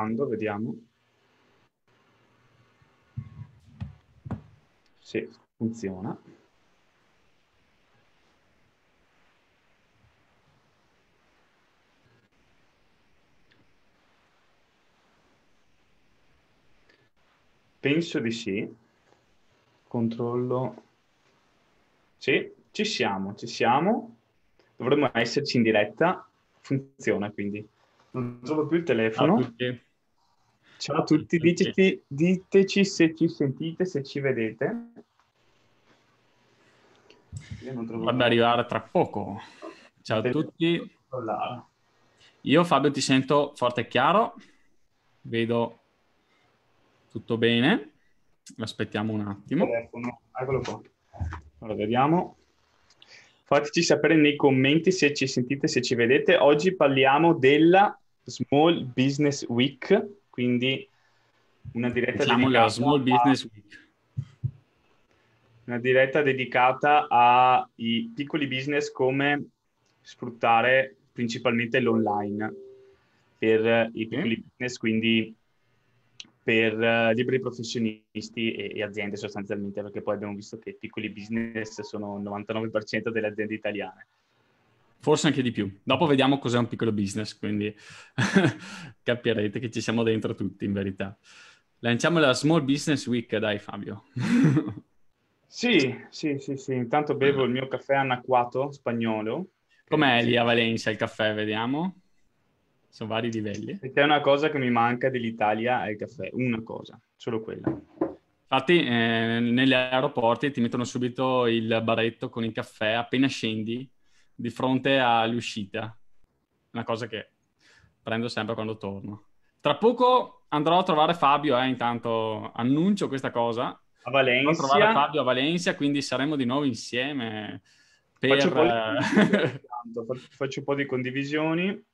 Quando, vediamo. Sì, funziona. Penso di sì. Controllo. Sì, ci siamo, ci siamo. Dovremmo esserci in diretta. Funziona quindi. Non trovo più il telefono. Ciao a tutti, diteci, diteci se ci sentite, se ci vedete. Ad arrivare tra poco. Ciao a tutti. Io Fabio ti sento forte e chiaro, vedo tutto bene. Aspettiamo un attimo. Eccolo qua. Allora, vediamo. Fateci sapere nei commenti se ci sentite, se ci vedete. Oggi parliamo della Small Business Week quindi una diretta diciamo dedicata la Small Business Week. Una diretta dedicata ai piccoli business come sfruttare principalmente l'online per i piccoli mm. business, quindi per uh, liberi professionisti e, e, aziende sostanzialmente, perché poi abbiamo visto che i piccoli business sono il 99% delle aziende italiane forse anche di più. Dopo vediamo cos'è un piccolo business, quindi capirete che ci siamo dentro tutti in verità. Lanciamo la Small Business Week, dai Fabio. sì, sì, sì, sì, intanto bevo il mio caffè anacquato spagnolo. Com'è lì a Valencia il caffè, vediamo? Sono vari livelli. Se c'è una cosa che mi manca dell'Italia è il caffè, una cosa, solo quella. Infatti, eh, negli aeroporti ti mettono subito il baretto con il caffè appena scendi di fronte all'uscita. Una cosa che prendo sempre quando torno. Tra poco andrò a trovare Fabio, eh, intanto annuncio questa cosa. A Valencia. Andrò a trovare Fabio a Valencia, quindi saremo di nuovo insieme. Per... Faccio, un po di... Eh, faccio un po' di condivisioni.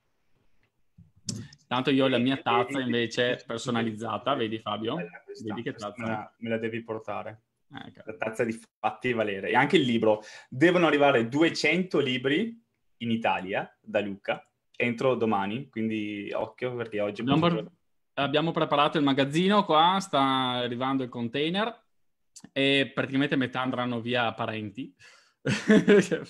Tanto io ho la mia tazza invece personalizzata, vedi Fabio? vedi che tazza? me la devi portare. Ah, la tazza di fatti valere. E anche il libro. Devono arrivare 200 libri in Italia da Luca entro domani, quindi occhio perché oggi... Abbiamo, per... abbiamo preparato il magazzino qua, sta arrivando il container e praticamente metà andranno via parenti.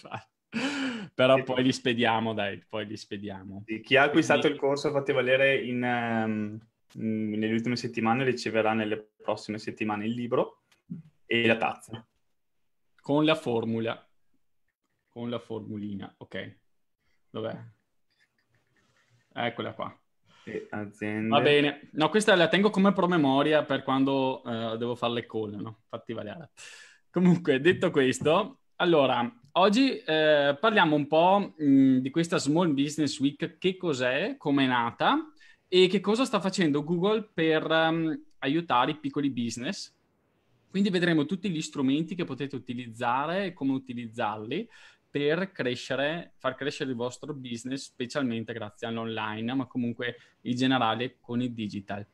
Però poi li spediamo, dai, poi li spediamo. E chi ha acquistato quindi... il corso Fatti Valere in, um, nelle ultime settimane riceverà nelle prossime settimane il libro e la tazza. Con la formula. Con la formulina, ok. Dov'è? Eccola qua. Aziende. Va bene. No, questa la tengo come promemoria per quando uh, devo fare le call, no? Fatti variare. Comunque, detto questo, allora, oggi eh, parliamo un po' mh, mm, di questa Small Business Week, che cos'è, come è nata e che cosa sta facendo Google per um, aiutare i piccoli business quindi vedremo tutti gli strumenti che potete utilizzare e come utilizzarli per crescere, far crescere il vostro business, specialmente grazie all'online, ma comunque in generale con il digital.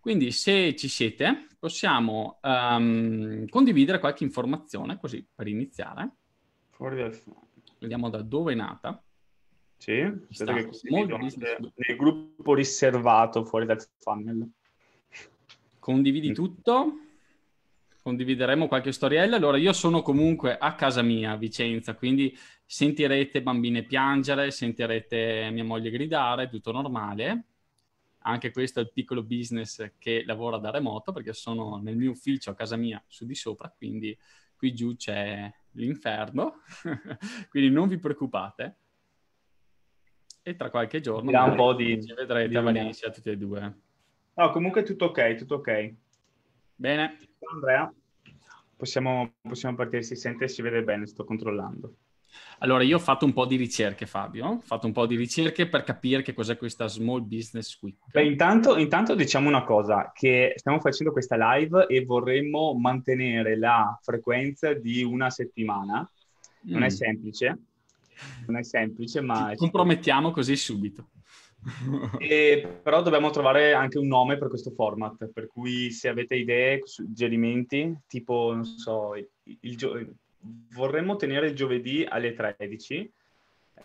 Quindi se ci siete, possiamo um, condividere qualche informazione, così per iniziare. Fuori dal Vediamo da dove è nata. Sì, che molto diciamo nel gruppo riservato fuori dal funnel. Condividi tutto condivideremo qualche storiella. Allora, io sono comunque a casa mia, a Vicenza, quindi sentirete bambine piangere, sentirete mia moglie gridare, tutto normale. Anche questo è il piccolo business che lavora da remoto, perché sono nel mio ufficio a casa mia, su di sopra, quindi qui giù c'è l'inferno, quindi non vi preoccupate. E tra qualche giorno un po di, ci vedrete di... a Valencia tutti e due. No, comunque tutto ok, tutto ok. Bene. Andrea, possiamo, possiamo partire, si sente e si vede bene, sto controllando. Allora, io ho fatto un po' di ricerche, Fabio, ho fatto un po' di ricerche per capire che cos'è questa Small Business Week. Beh, intanto, intanto diciamo una cosa, che stiamo facendo questa live e vorremmo mantenere la frequenza di una settimana. Non mm. è semplice, non è semplice, ma... Ci compromettiamo così subito. e, però dobbiamo trovare anche un nome per questo format, per cui se avete idee, suggerimenti, tipo, non so, il gio- vorremmo tenere il giovedì alle 13,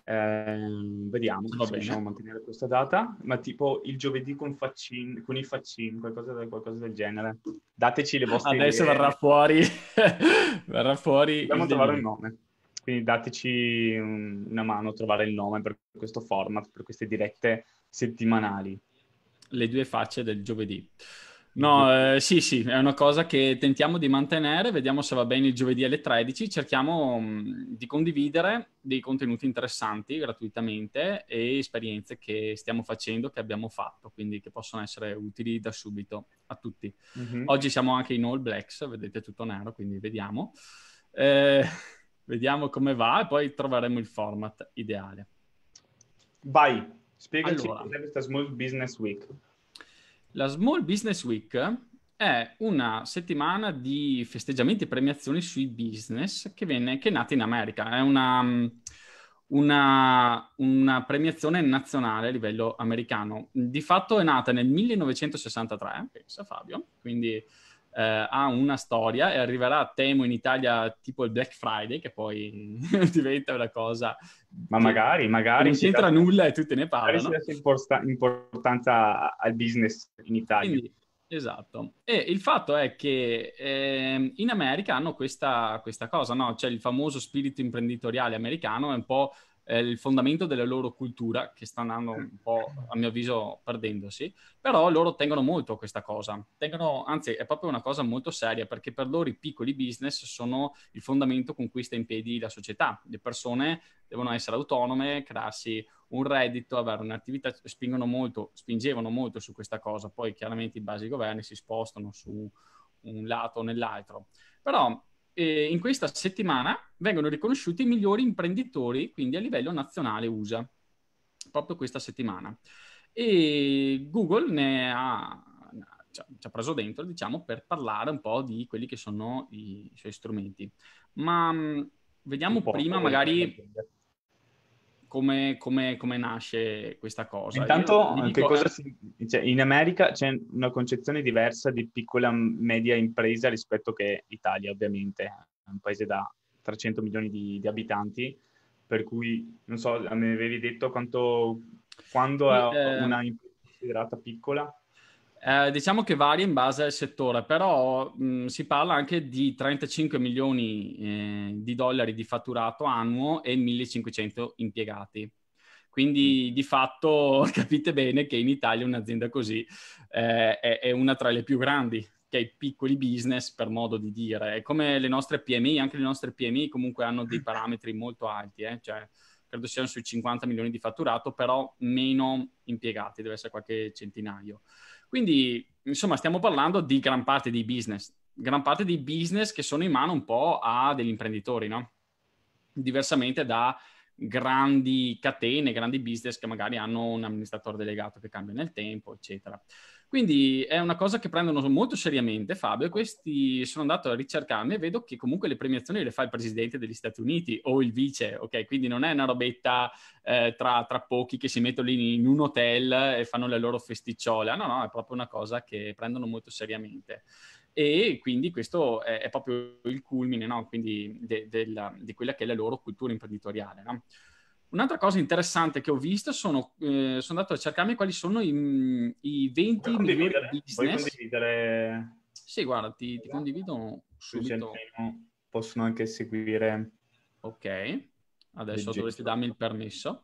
eh, vediamo se bene. riusciamo a mantenere questa data, ma tipo il giovedì con, faccin, con i faccini, qualcosa, qualcosa, del genere. Dateci le vostre Adesso idee. Adesso verrà fuori, verrà fuori. Dobbiamo trovare un nome. Quindi dateci una mano a trovare il nome per questo format, per queste dirette settimanali. Le due facce del giovedì. No, eh, sì, sì, è una cosa che tentiamo di mantenere, vediamo se va bene il giovedì alle 13, cerchiamo mh, mm, di condividere dei contenuti interessanti gratuitamente e esperienze che stiamo facendo, che abbiamo fatto, quindi che possono essere utili da subito a tutti. Mm-hmm. Oggi siamo anche in all blacks, vedete tutto nero, quindi vediamo. Eh vediamo come va e poi troveremo il format ideale. Vai, spiegaci allora, cos'è questa Small Business Week. La Small Business Week è una settimana di festeggiamenti e premiazioni sui business che, viene, che è nata in America. È una, una, una premiazione nazionale a livello americano. Di fatto è nata nel 1963, pensa Fabio, quindi eh, ha una storia e arriverà, temo, in Italia tipo il Black Friday, che poi diventa una cosa... Ma magari, magari... Non c'entra dà, nulla e tutti ne parlano. Magari si dà importanza al business in Italia. Quindi, Esatto, e il fatto è che eh, in America hanno questa, questa cosa, no? Cioè il famoso spirito imprenditoriale americano è un po' eh, il fondamento della loro cultura, che sta andando un po', a mio avviso, perdendosi, però loro tengono molto a questa cosa. Tengono, anzi, è proprio una cosa molto seria, perché per loro i piccoli business sono il fondamento con cui sta in piedi la società. Le persone devono essere autonome, crearsi un reddito, avere un'attività, spingono molto, spingevano molto su questa cosa. Poi chiaramente i basi governi si spostano su un lato o nell'altro. Però eh, in questa settimana vengono riconosciuti i migliori imprenditori, quindi a livello nazionale USA, proprio questa settimana. E Google ne ha, ci ha preso dentro, diciamo, per parlare un po' di quelli che sono i, i suoi strumenti. Ma mh, mm, vediamo prima magari... Vedere come, come, come nasce questa cosa. Intanto, eh, dico... cosa eh, si... cioè, in America c'è una concezione diversa di piccola media impresa rispetto che l'Italia, ovviamente, è un paese da 300 milioni di, di abitanti, per cui, non so, mi avevi detto quanto, quando è eh, una impresa considerata piccola? Eh, diciamo che varia in base al settore, però mh, si parla anche di 35 milioni eh, di dollari di fatturato annuo e 1500 impiegati. Quindi mm. di fatto capite bene che in Italia un'azienda così eh, è, è, una tra le più grandi, che è i piccoli business per modo di dire. E come le nostre PMI, anche le nostre PMI comunque hanno dei parametri molto alti, eh, cioè credo siano sui 50 milioni di fatturato, però meno impiegati, deve essere qualche centinaio. Quindi, insomma, stiamo parlando di gran parte di business, gran parte di business che sono in mano un po' a degli imprenditori, no? Diversamente da grandi catene, grandi business che magari hanno un amministratore delegato che cambia nel tempo, eccetera. Quindi è una cosa che prendono molto seriamente, Fabio. e Questi sono andato a ricercarmi e vedo che comunque le premiazioni le fa il presidente degli Stati Uniti o il vice, ok? Quindi non è una robetta eh, tra, tra, pochi che si mettono lì in un hotel e fanno le loro festicciole. No, no, è proprio una cosa che prendono molto seriamente. E quindi questo è, è proprio il culmine, no? Quindi de, de la, di quella che è la loro cultura imprenditoriale, no? Un'altra cosa interessante che ho visto sono, eh, sono andato a cercarmi quali sono i, i 20 migliori business. Puoi condividere? Sì, guarda, ti, ti condivido subito. Possono anche seguire. Ok, adesso dovresti darmi il permesso.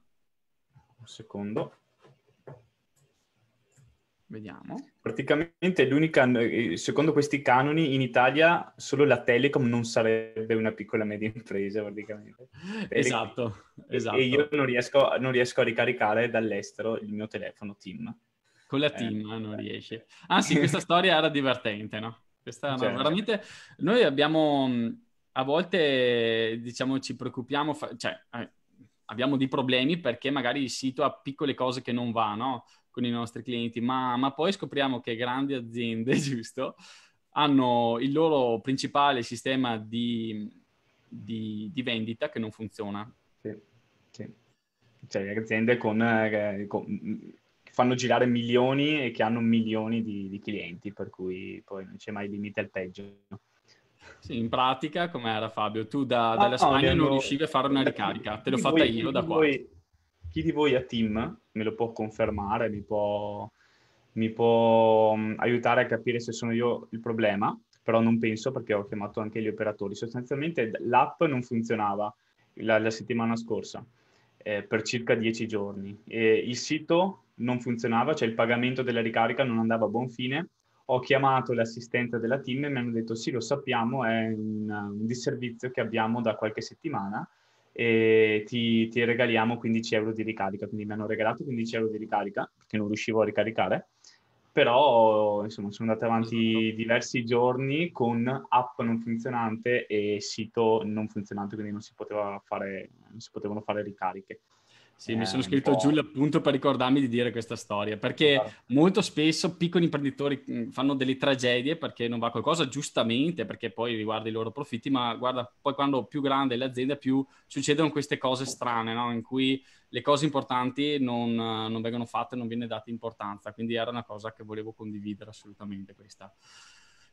Un secondo. Vediamo. Praticamente l'unica, eh, secondo questi canoni, in Italia solo la Telecom non sarebbe una piccola e media impresa, praticamente. Esatto, e, esatto. E io non riesco, non riesco, a ricaricare dall'estero il mio telefono TIM. Con la eh. TIM eh, non riesce. Anzi, ah, sì, questa storia era divertente, no? Questa, cioè, veramente... Noi abbiamo, a volte, diciamo, ci preoccupiamo, fa... cioè... Eh, abbiamo dei problemi perché magari il sito ha piccole cose che non va, no? con i nostri clienti, ma, ma poi scopriamo che grandi aziende, giusto, hanno il loro principale sistema di, di, di vendita che non funziona. Sì, sì. Cioè aziende con, eh, con, che fanno girare milioni e che hanno milioni di, di clienti, per cui poi non c'è mai limite al peggio. Sì, in pratica, com'era Fabio? Tu da, ah, dalla ah, Spagna no, non riuscivi a fare una ricarica, te l'ho fatta voi, io da qua. Voi, chi di voi è team me lo può confermare, mi può, mi può mm, aiutare a capire se sono io il problema, però non penso perché ho chiamato anche gli operatori. Sostanzialmente l'app non funzionava la, la settimana scorsa eh, per circa dieci giorni. E il sito non funzionava, cioè il pagamento della ricarica non andava a buon fine. Ho chiamato l'assistenza della team e mi hanno detto sì, lo sappiamo, è un, un disservizio che abbiamo da qualche settimana e ti, ti, regaliamo 15 euro di ricarica. Quindi mi hanno regalato 15 euro di ricarica perché non riuscivo a ricaricare. Però insomma sono andato avanti diversi giorni con app non funzionante e sito non funzionante, quindi non si, fare, non si potevano fare ricariche. Sì, eh, mi sono eh, scritto giù appunto per ricordarmi di dire questa storia, perché ah. molto spesso piccoli imprenditori mm, fanno delle tragedie perché non va qualcosa, giustamente, perché poi riguarda i loro profitti, ma guarda, poi quando più grande è l'azienda, più succedono queste cose strane, no? in cui le cose importanti non, eh, non vengono fatte, non viene data importanza, quindi era una cosa che volevo condividere assolutamente questa.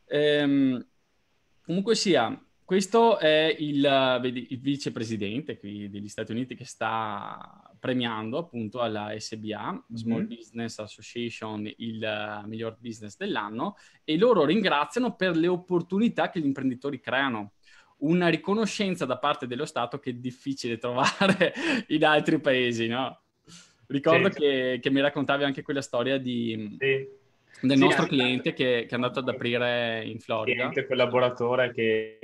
Ehm, comunque sia, questo è il, il vicepresidente degli Stati Uniti che sta premiando appunto alla SBA, mhm. Small mm. Business Association, il eh, miglior business dell'anno, e loro ringraziano per le opportunità che gli imprenditori creano. Una riconoscenza da parte dello Stato che è difficile trovare in altri paesi, no? Ricordo sì. che, che, mi raccontavi anche quella storia di... Sì del sì, nostro cliente che, che, è andato ad aprire in Florida. Cliente collaboratore che,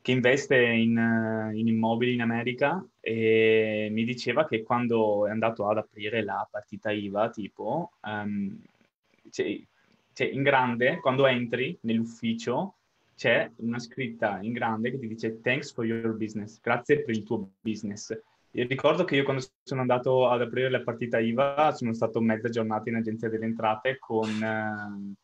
che investe in, in, immobili in America e mi diceva che quando è andato ad aprire la partita IVA, tipo, um, cioè, cioè in grande, quando entri nell'ufficio, c'è una scritta in grande che ti dice thanks for your business, grazie per il tuo business. Io ricordo che io quando sono andato ad aprire la partita IVA sono stato mezza giornata in agenzia delle entrate con,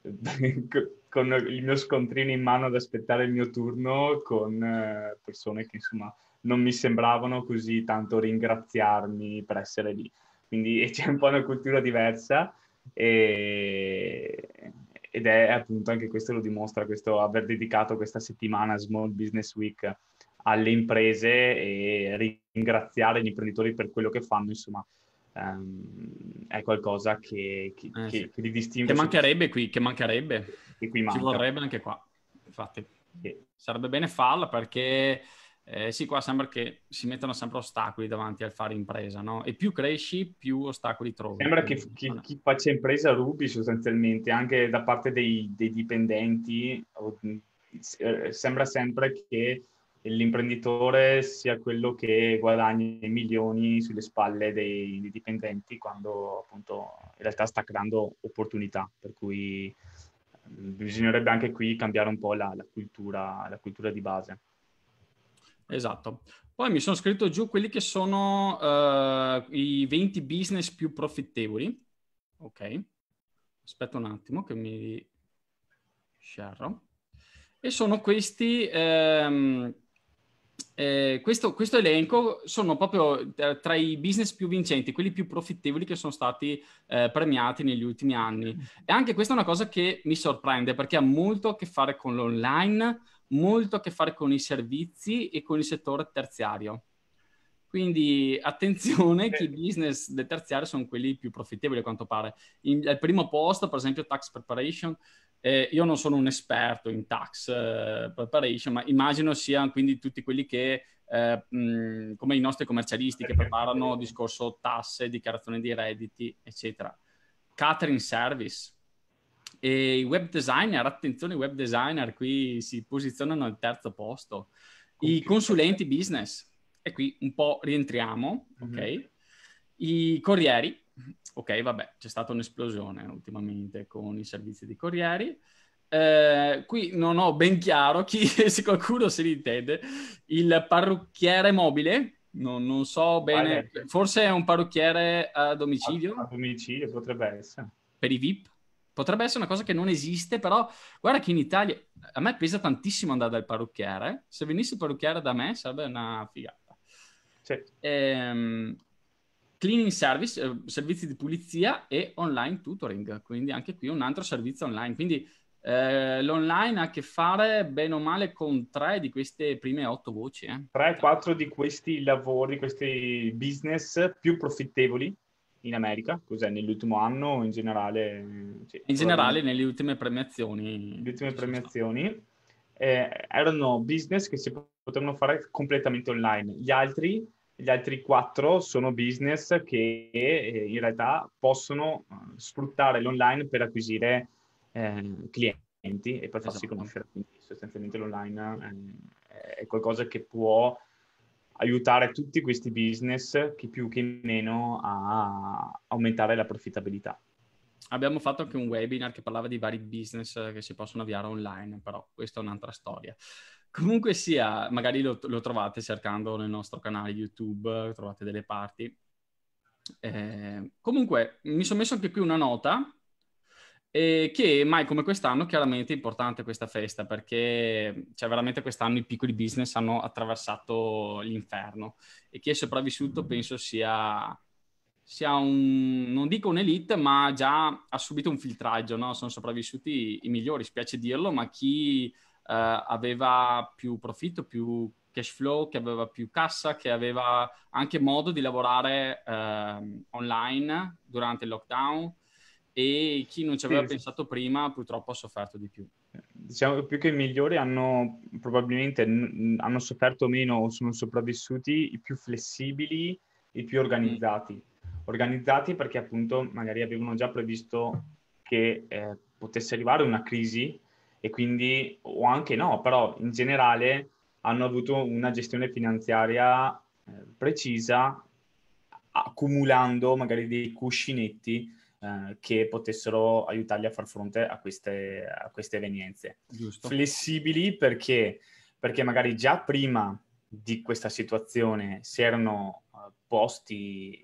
eh, con il mio scontrino in mano ad aspettare il mio turno con eh, persone che insomma non mi sembravano così tanto ringraziarmi per essere lì. Quindi c'è un po' una cultura diversa e, ed è appunto anche questo lo dimostra, questo aver dedicato questa settimana a Small Business Week alle imprese e ringraziare gli imprenditori per quello che fanno, insomma, ehm, è qualcosa che, che, eh, che, sì. che li distingue. Che mancherebbe su... qui, che mancherebbe. Che qui manca. Ci vorrebbe anche qua, infatti. Sì. Sarebbe bene farla perché... Eh, sì, qua sembra che si mettano sempre ostacoli davanti al fare impresa, no? E più cresci, più ostacoli trovi. Sembra che f- chi, chi, faccia impresa rubi sostanzialmente, anche da parte dei, dei dipendenti. O, mm, eh, sembra sempre che l'imprenditore sia quello che guadagna milioni sulle spalle dei, dei, dipendenti quando appunto in realtà sta creando opportunità, per cui ehm, bisognerebbe anche qui cambiare un po' la, la, cultura, la cultura di base. Esatto. Poi mi sono scritto giù quelli che sono uh, i 20 business più profittevoli. Ok. Aspetta un attimo che mi share. E sono questi... Um eh, questo, questo, elenco sono proprio eh, tra i business più vincenti, quelli più profittevoli che sono stati eh, premiati negli ultimi anni. E anche questa è una cosa che mi sorprende perché ha molto a che fare con l'online, molto a che fare con i servizi e con il settore terziario. Quindi attenzione eh. che i business del terziario sono quelli più profittevoli a quanto pare. In, al primo posto, per esempio, tax preparation, eh, io non sono un esperto in tax eh, preparation, ma immagino siano quindi tutti quelli che, eh, mh, come i nostri commercialisti che preparano discorso tasse, dichiarazione di redditi, eccetera. Catering service. E i web designer, attenzione i web designer, qui si posizionano al terzo posto. I consulenti business, e qui un po' rientriamo, ok? Mm-hmm. I corrieri, ok, vabbè, c'è stata un'esplosione ultimamente con i servizi di corrieri. Eh, qui non ho ben chiaro chi, se qualcuno se li intende, il parrucchiere mobile, non, non so bene, vale. forse è un parrucchiere a domicilio? A, a domicilio potrebbe essere. Per i VIP? Potrebbe essere una cosa che non esiste, però guarda che in Italia a me pesa tantissimo andare dal parrucchiere. Se venisse il parrucchiere da me sarebbe una figata. Sì. Ehm, cleaning service, eh, servizi di pulizia e online tutoring, quindi anche qui un altro servizio online. Quindi eh, l'online ha a che fare bene o male con tre di queste prime otto voci. Eh. Tre, quattro di questi lavori, questi business più profittevoli in America, cos'è nell'ultimo anno in generale? Cioè, in generale nelle ultime premiazioni. Le ultime premiazioni eh, erano business che si potevano fare completamente online. Gli altri gli altri quattro sono business che eh, in realtà possono eh, sfruttare l'online per acquisire eh, clienti e per farsi esatto. conoscere. Quindi sostanzialmente l'online eh, è qualcosa che può aiutare tutti questi business, chi più che meno, a aumentare la profittabilità. Abbiamo fatto anche un webinar che parlava di vari business eh, che si possono avviare online, però questa è un'altra storia. Comunque sia, magari lo, lo, trovate cercando nel nostro canale YouTube, trovate delle parti. Eh, comunque, mi sono messo anche qui una nota eh, che mai come quest'anno chiaramente è importante questa festa perché cioè, veramente quest'anno i piccoli business hanno attraversato l'inferno e chi è sopravvissuto penso sia, sia un, non dico un'elite, ma già ha subito un filtraggio, no? sono sopravvissuti i, i migliori, spiace dirlo, ma chi eh, aveva più profitto, più cash flow, che aveva più cassa, che aveva anche modo di lavorare ehm, online durante il lockdown e chi non ci aveva sì, pensato sì. prima purtroppo ha sofferto di più. Diciamo che più che i migliori hanno probabilmente hanno sofferto meno o sono sopravvissuti i più flessibili, i più organizzati. Mm. Organizzati perché appunto magari avevano già previsto che eh, potesse arrivare una crisi e quindi, o anche no, però in generale hanno avuto una gestione finanziaria eh, precisa, accumulando magari dei cuscinetti eh, che potessero aiutarli a far fronte a queste, a queste evenienze. Giusto. Flessibili perché, perché magari già prima di questa situazione si erano eh, posti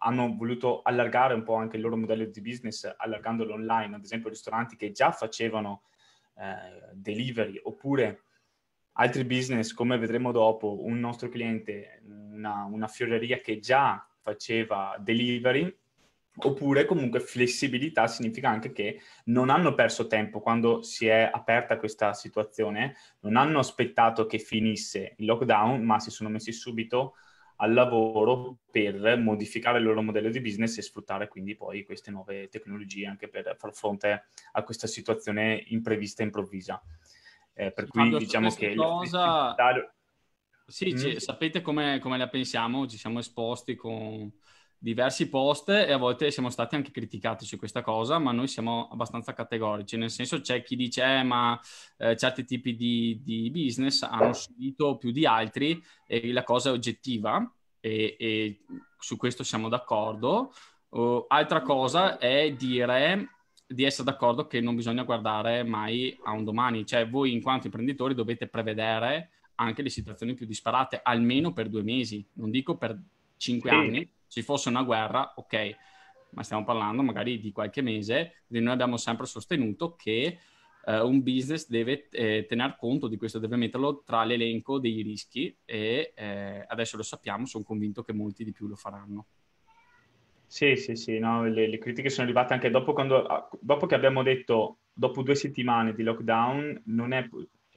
hanno voluto allargare un po' anche il loro modello di business allargandolo online, ad esempio ristoranti che già facevano eh, delivery oppure altri business come vedremo dopo, un nostro cliente, una, una fioreria che già faceva delivery oppure comunque flessibilità significa anche che non hanno perso tempo quando si è aperta questa situazione, non hanno aspettato che finisse il lockdown, ma si sono messi subito al lavoro per modificare il loro modello di business e sfruttare quindi poi queste nuove tecnologie anche per far fronte a questa situazione imprevista e improvvisa. Eh, per Quando cui diciamo che... Cosa... Sì, mm. sapete come, come la pensiamo, ci siamo esposti con diversi post e a volte siamo stati anche criticati su questa cosa, ma noi siamo abbastanza categorici, nel senso c'è chi dice eh, ma eh, certi tipi di, di, business hanno subito più di altri e la cosa è oggettiva e, e su questo siamo d'accordo. Uh, altra cosa è dire di essere d'accordo che non bisogna guardare mai a un domani, cioè voi in quanto imprenditori dovete prevedere anche le situazioni più disparate, almeno per due mesi, non dico per cinque sì. anni, ci fosse una guerra, ok, ma stiamo parlando magari di qualche mese, quindi noi abbiamo sempre sostenuto che eh, un business deve eh, tener conto di questo, deve metterlo tra l'elenco dei rischi e eh, adesso lo sappiamo, sono convinto che molti di più lo faranno. Sì, sì, sì, no, le, le, critiche sono arrivate anche dopo, quando, ah, dopo, che abbiamo detto, dopo due settimane di lockdown, non è,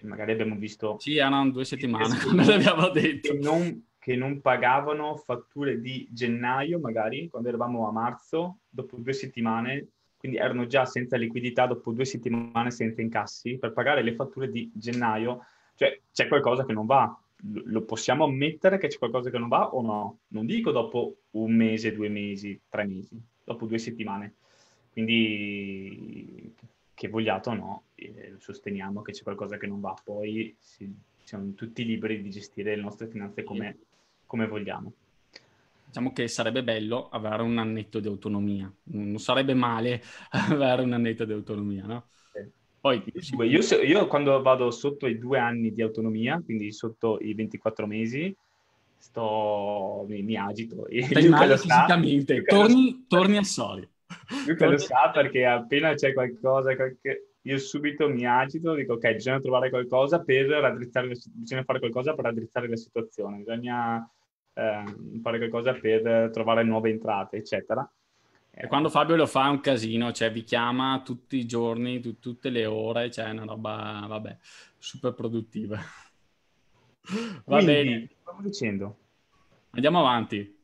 magari abbiamo visto... Sì, erano due settimane, come l'abbiamo detto. Non, che non pagavano fatture di gennaio, magari quando eravamo a marzo, dopo due settimane, quindi erano già senza liquidità dopo due settimane senza incassi, per pagare le fatture di gennaio, cioè c'è qualcosa che non va. Lo possiamo ammettere che c'è qualcosa che non va o no? Non dico dopo un mese, due mesi, tre mesi, dopo due settimane. Quindi che vogliato o no, eh, sosteniamo che c'è qualcosa che non va. Poi si, siamo tutti liberi di gestire le nostre finanze come come vogliamo. Diciamo che sarebbe bello avere un annetto di autonomia, non sarebbe male avere un annetto di autonomia, no? Poi, io, io quando vado sotto i due anni di autonomia, quindi sotto i 24 mesi, sto, mi, mi agito. Stai male fisicamente, sa, torni, torni al solito. Luca lo sa perché appena c'è qualcosa, qualche... io subito mi agito, dico ok, bisogna trovare qualcosa per raddrizzare, bisogna fare qualcosa per raddrizzare la situazione, bisogna eh, fare qualcosa per trovare nuove entrate, eccetera. E quando Fabio lo fa è un casino, cioè vi chiama tutti i giorni, tu, tutte le ore, cioè è una roba, vabbè, super produttiva. Va Quindi, bene. Stavo dicendo. Andiamo avanti.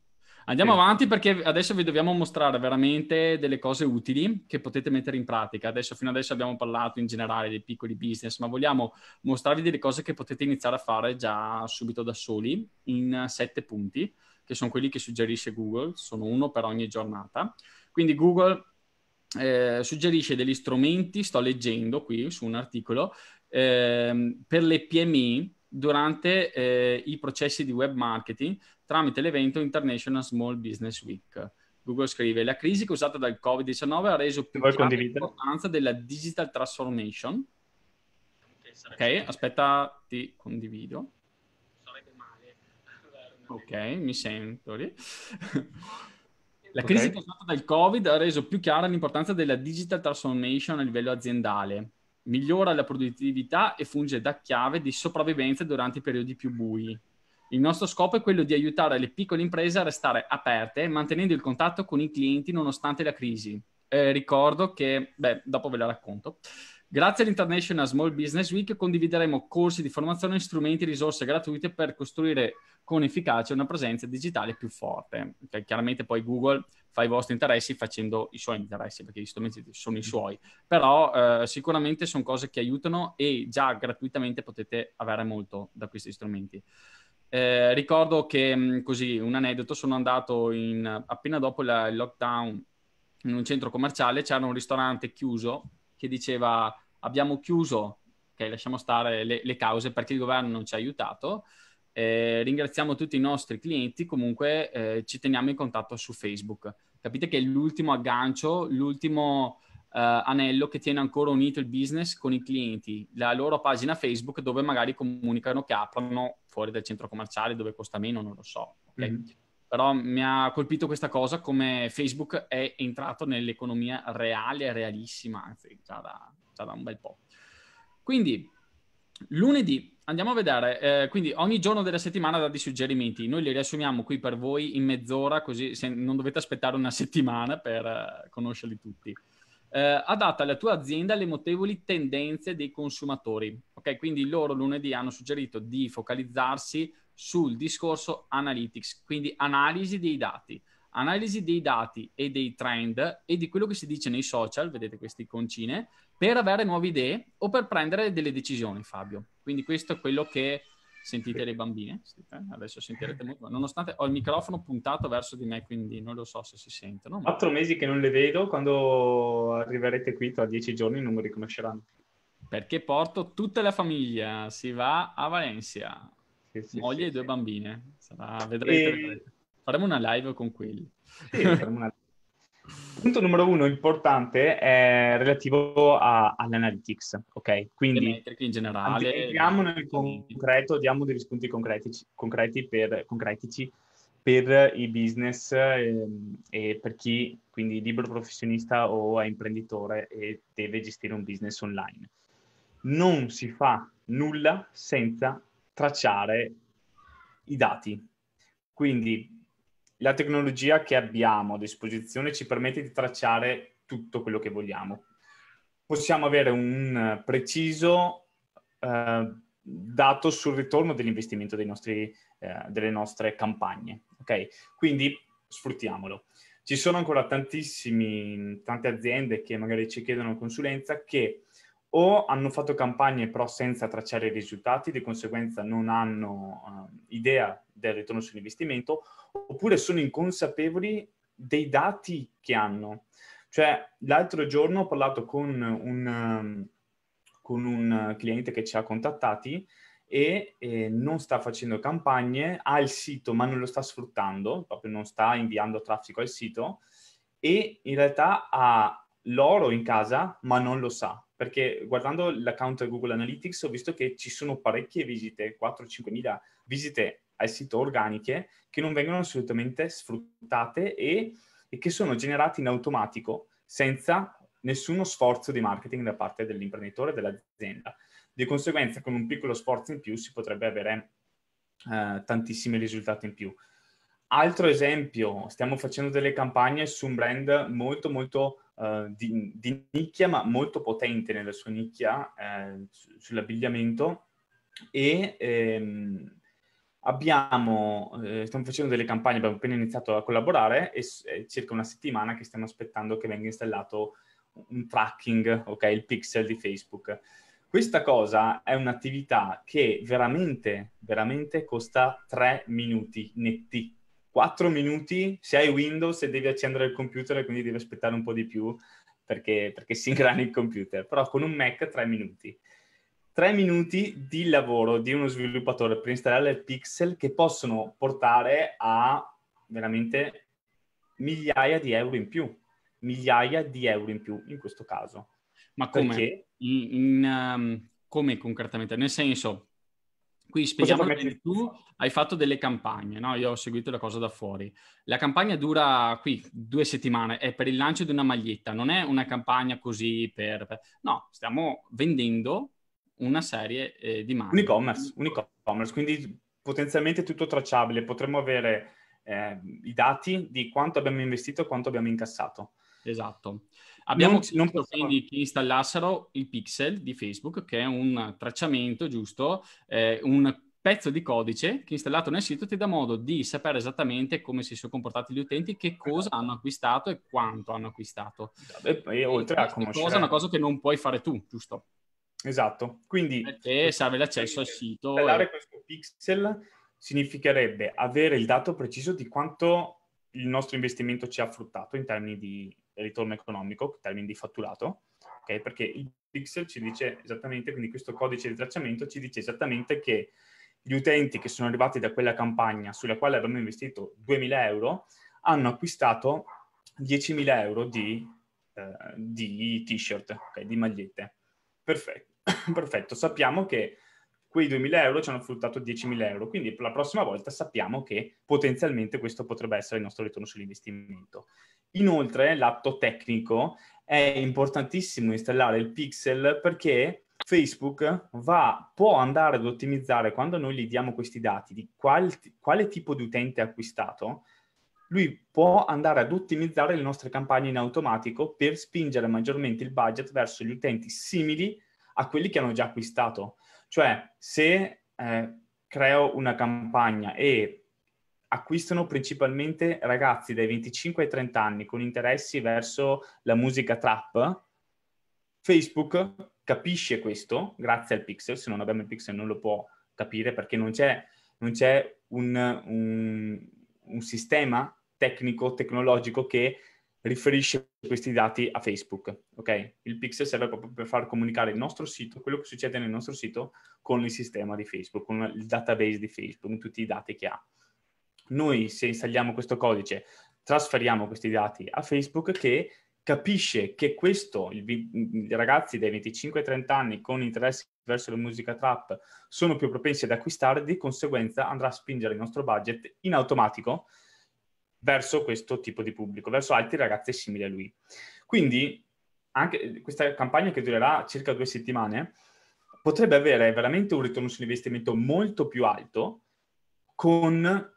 Andiamo sì. avanti perché adesso vi dobbiamo mostrare veramente delle cose utili che potete mettere in pratica. Adesso, fino adesso abbiamo parlato in generale dei piccoli business, ma vogliamo mostrarvi delle cose che potete iniziare a fare già subito da soli in sette punti, che sono quelli che suggerisce Google, sono uno per ogni giornata. Quindi Google eh, suggerisce degli strumenti, sto leggendo qui su un articolo, eh, per le PMI durante eh, i processi di web marketing tramite l'evento International Small Business Week. Google scrive, la crisi causata dal Covid-19 ha reso più chiara l'importanza della digital transformation. Ok, aspetta, ti condivido. Ok, mi sento. La crisi okay. causata dal Covid ha reso più chiara l'importanza della digital transformation a livello aziendale. Migliora la produttività e funge da chiave di sopravvivenza durante i periodi più bui. Il nostro scopo è quello di aiutare le piccole imprese a restare aperte, mantenendo il contatto con i clienti nonostante la crisi. Eh, ricordo che, beh, dopo ve la racconto. Grazie all'International Small Business Week condivideremo corsi di formazione, strumenti e risorse gratuite per costruire con efficacia una presenza digitale più forte. Perché chiaramente poi Google fa i vostri interessi facendo i suoi interessi, perché gli strumenti sono i suoi. Però eh, sicuramente sono cose che aiutano e già gratuitamente potete avere molto da questi strumenti. Eh, ricordo che, mm, così, un aneddoto, sono andato in, appena dopo la, il lockdown in un centro commerciale, c'era un ristorante chiuso che diceva abbiamo chiuso, ok, lasciamo stare le, le cause perché il governo non ci ha aiutato, eh, ringraziamo tutti i nostri clienti, comunque eh, ci teniamo in contatto su Facebook. Capite che è l'ultimo aggancio, l'ultimo eh, anello che tiene ancora unito il business con i clienti, la loro pagina Facebook dove magari comunicano che aprono fuori dal centro commerciale dove costa meno, non lo so. Okay? Mm-hmm. Però mi ha colpito questa cosa come Facebook è entrato nell'economia reale, realissima, anzi già da, già da un bel po'. Quindi lunedì andiamo a vedere, eh, quindi ogni giorno della settimana dà dei suggerimenti, noi li riassumiamo qui per voi in mezz'ora così se, non dovete aspettare una settimana per eh, conoscerli tutti eh, adatta alla tua azienda alle mutevoli tendenze dei consumatori. Ok, quindi loro lunedì hanno suggerito di focalizzarsi sul discorso analytics, quindi analisi dei dati. Analisi dei dati e dei trend e di quello che si dice nei social, vedete queste iconcine, per avere nuove idee o per prendere delle decisioni, Fabio. Quindi questo è quello che Sentite le bambine, eh, adesso sentirete molto. Nonostante ho il microfono puntato verso di me, quindi non lo so se si sentono. Quattro mesi che non le vedo, quando arriverete qui tra dieci giorni non mi riconosceranno. Perché porto tutta la famiglia, si va a Valencia, sì, sì, moglie sì, e due bambine. Sarà... Vedrete, e... vedrete, Faremo una live con quelli. Sì, faremo una live punto numero uno importante è relativo a, all'analytics, ok? Quindi in generale. Entriamo nel concreto, diamo degli spunti concretici, concreti per, concretici per i business eh, e per chi, quindi libero professionista o è imprenditore e deve gestire un business online. Non si fa nulla senza tracciare i dati. Quindi la tecnologia che abbiamo a disposizione ci permette di tracciare tutto quello che vogliamo. Possiamo avere un eh, preciso eh, dato sul ritorno dell'investimento nostri, eh, delle nostre campagne. Okay? Quindi sfruttiamolo. Ci sono ancora tantissime aziende che magari ci chiedono consulenza che o hanno fatto campagne però senza tracciare i risultati, di conseguenza non hanno uh, idea del ritorno sull'investimento, oppure sono inconsapevoli dei dati che hanno. Cioè, l'altro giorno ho parlato con un, ehm, con un cliente che ci ha contattati e eh, non sta facendo campagne, ha il sito ma non lo sta sfruttando, proprio non sta inviando traffico al sito e in realtà ha l'oro in casa ma non lo sa perché guardando l'account Google Analytics ho visto che ci sono parecchie visite, 4-5 mila visite al sito organiche che non vengono assolutamente sfruttate e, e che sono generate in automatico senza nessuno sforzo di marketing da parte dell'imprenditore, dell'azienda. Di conseguenza, con un piccolo sforzo in più si potrebbe avere eh, tantissimi risultati in più. Altro esempio, stiamo facendo delle campagne su un brand molto molto eh, di, di, nicchia, ma molto potente nella sua nicchia eh, sull'abbigliamento e ehm, abbiamo, eh, stiamo facendo delle campagne, abbiamo appena iniziato a collaborare e è circa una settimana che stiamo aspettando che venga installato un tracking, ok, il pixel di Facebook. Questa cosa è un'attività che veramente, veramente costa 3 minuti netti 4 minuti se hai Windows e devi accendere il computer e quindi devi aspettare un po' di più perché, perché si ingrana il computer, però con un Mac 3 minuti. 3 minuti di lavoro di uno sviluppatore per installare il pixel che possono portare a veramente migliaia di euro in più, migliaia di euro in più in questo caso. Ma come? In, in, um, come concretamente? Nel senso, Qui spieghiamo bene, tu hai fatto delle campagne, no? Io ho seguito la cosa da fuori. La campagna dura qui due settimane, è per il lancio di una maglietta, non è una campagna così per... per... No, stiamo vendendo una serie eh, di maglie. Un e-commerce, un e-commerce, quindi potenzialmente tutto tracciabile. Potremmo avere eh, i dati di quanto abbiamo investito e quanto abbiamo incassato. Esatto. Abbiamo non, non quindi che installassero il pixel di Facebook, che è un tracciamento giusto, eh, un pezzo di codice che installato nel sito ti dà modo di sapere esattamente come si sono comportati gli utenti, che cosa hanno acquistato e quanto hanno acquistato. Vabbè, e oltre a conoscere... Cosa è una cosa che non puoi fare tu, giusto? Esatto, quindi... Perché serve l'accesso al sito. Installare e... questo pixel significherebbe avere il dato preciso di quanto il nostro investimento ci ha fruttato in termini di ritorno economico, in termini di fatturato, okay? perché il pixel ci dice esattamente, quindi questo codice di tracciamento ci dice esattamente che gli utenti che sono arrivati da quella campagna sulla quale abbiamo investito 2.000 euro hanno acquistato 10.000 euro di, eh, di t-shirt, okay? di magliette. Perfetto. Perfetto, sappiamo che quei 2.000 euro ci hanno fruttato 10.000 euro, quindi per la prossima volta sappiamo che potenzialmente questo potrebbe essere il nostro ritorno sull'investimento. Inoltre, l'atto tecnico è importantissimo installare il pixel perché Facebook va, può andare ad ottimizzare quando noi gli diamo questi dati di qual, quale tipo di utente ha acquistato, lui può andare ad ottimizzare le nostre campagne in automatico per spingere maggiormente il budget verso gli utenti simili a quelli che hanno già acquistato. Cioè, se eh, creo una campagna e acquistano principalmente ragazzi dai 25 ai 30 anni con interessi verso la musica trap. Facebook capisce questo grazie al pixel, se non abbiamo il pixel non lo può capire perché non c'è, non c'è un, un, un sistema tecnico, tecnologico che riferisce questi dati a Facebook. Okay? Il pixel serve proprio per far comunicare il nostro sito, quello che succede nel nostro sito, con il sistema di Facebook, con il database di Facebook, con tutti i dati che ha. Noi se installiamo questo codice trasferiamo questi dati a Facebook che capisce che questo, i ragazzi dai 25 ai 30 anni con interessi verso la musica trap sono più propensi ad acquistare, di conseguenza andrà a spingere il nostro budget in automatico verso questo tipo di pubblico, verso altri ragazzi simili a lui. Quindi anche questa campagna che durerà circa due settimane potrebbe avere veramente un ritorno sull'investimento molto più alto con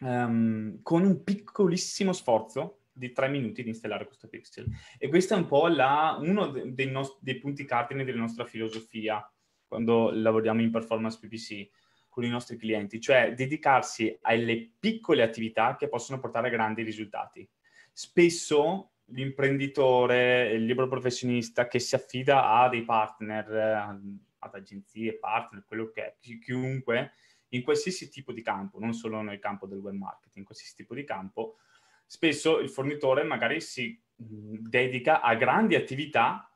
um, con un piccolissimo sforzo di tre minuti di installare questo pixel. E questo è un po' la, uno dei, nost- dei punti cardine della nostra filosofia quando lavoriamo in performance PPC con i nostri clienti, cioè dedicarsi alle piccole attività che possono portare a grandi risultati. Spesso l'imprenditore, il libero professionista che si affida a dei partner, ehm, ad agenzie, partner, quello che è, chiunque, in qualsiasi tipo di campo, non solo nel campo del web marketing, in qualsiasi tipo di campo, spesso il fornitore magari si mm, dedica a grandi attività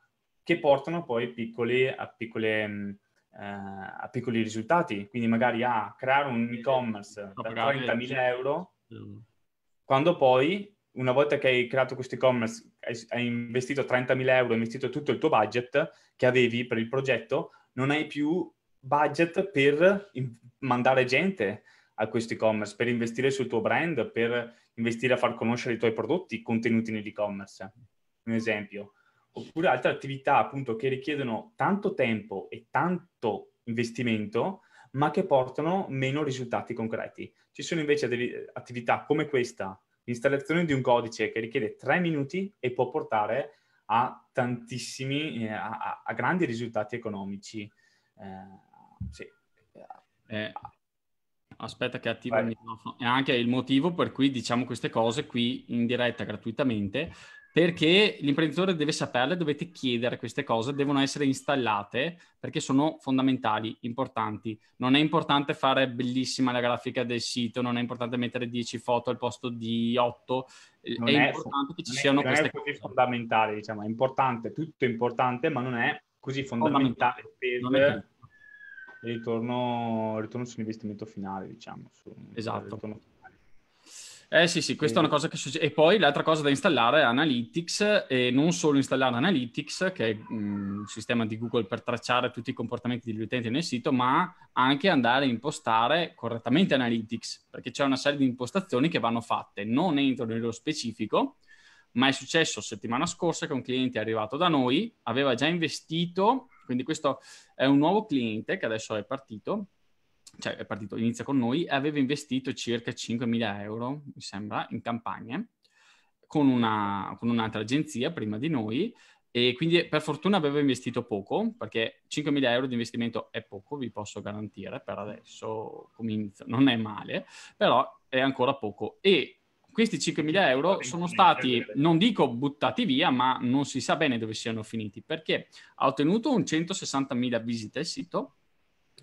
che portano poi piccoli, a, piccole, mm, eh, a, piccoli risultati. Quindi magari a ah, creare un e-commerce da 30.000 euro, mm. quando poi una volta che hai creato questo e-commerce, hai, investito 30.000 euro, hai investito tutto il tuo budget che avevi per il progetto, non hai più budget per mandare gente a questo e-commerce, per investire sul tuo brand, per investire a far conoscere i tuoi prodotti contenuti nell'e-commerce, un esempio. Oppure altre attività appunto che richiedono tanto tempo e tanto investimento, ma che portano meno risultati concreti. Ci sono invece delle attività come questa, l'installazione di un codice che richiede tre minuti e può portare a tantissimi, eh, a, a, grandi risultati economici. Eh, sì. Eh, eh, aspetta che attivo Vai. il microfono. È anche il motivo per cui diciamo queste cose qui in diretta gratuitamente, perché l'imprenditore deve saperle, dovete chiedere queste cose, devono essere installate perché sono fondamentali, importanti. Non è importante fare bellissima la grafica del sito, non è importante mettere 10 foto al posto di 8, è, è importante che ci siano è, queste cose. fondamentali, diciamo, è importante, tutto è importante, ma non è così fondamentale, fondamentale. per ritorno, ritorno sull'investimento finale, diciamo. Su, esatto. Eh sì, sì, questa è una cosa che succede. E poi l'altra cosa da installare è Analytics e non solo installare Analytics, che è mm, un sistema di Google per tracciare tutti i comportamenti degli utenti nel sito, ma anche andare a impostare correttamente Analytics, perché c'è una serie di impostazioni che vanno fatte. Non entro nello specifico, ma è successo settimana scorsa che un cliente è arrivato da noi, aveva già investito quindi questo è un nuovo cliente che adesso è partito, cioè è partito, inizia con noi, e aveva investito circa 5.000 euro, mi sembra, in campagne con, una, con un'altra agenzia prima di noi e quindi per fortuna aveva investito poco, perché 5.000 euro di investimento è poco, vi posso garantire per adesso, come inizio, non è male, però è ancora poco. E questi 5.000 euro sono stati, non dico buttati via, ma non si sa bene dove siano finiti, perché ha ottenuto un 160.000 visite al sito,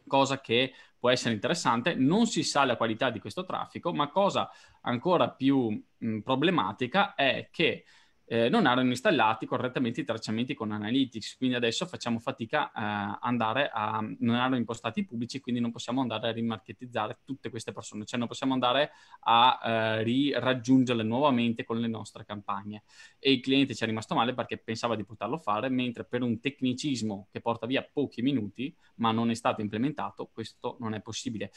cosa che può essere interessante, non si sa la qualità di questo traffico, ma cosa ancora più mh, problematica è che eh, non erano installati correttamente i tracciamenti con Analytics, quindi adesso facciamo fatica a eh, andare a, non erano impostati i pubblici, quindi non possiamo andare a rimarchetizzare tutte queste persone, cioè non possiamo andare a eh, raggiungerle nuovamente con le nostre campagne. E il cliente ci è rimasto male perché pensava di poterlo fare, mentre per un tecnicismo che porta via pochi minuti, ma non è stato implementato, questo non è possibile.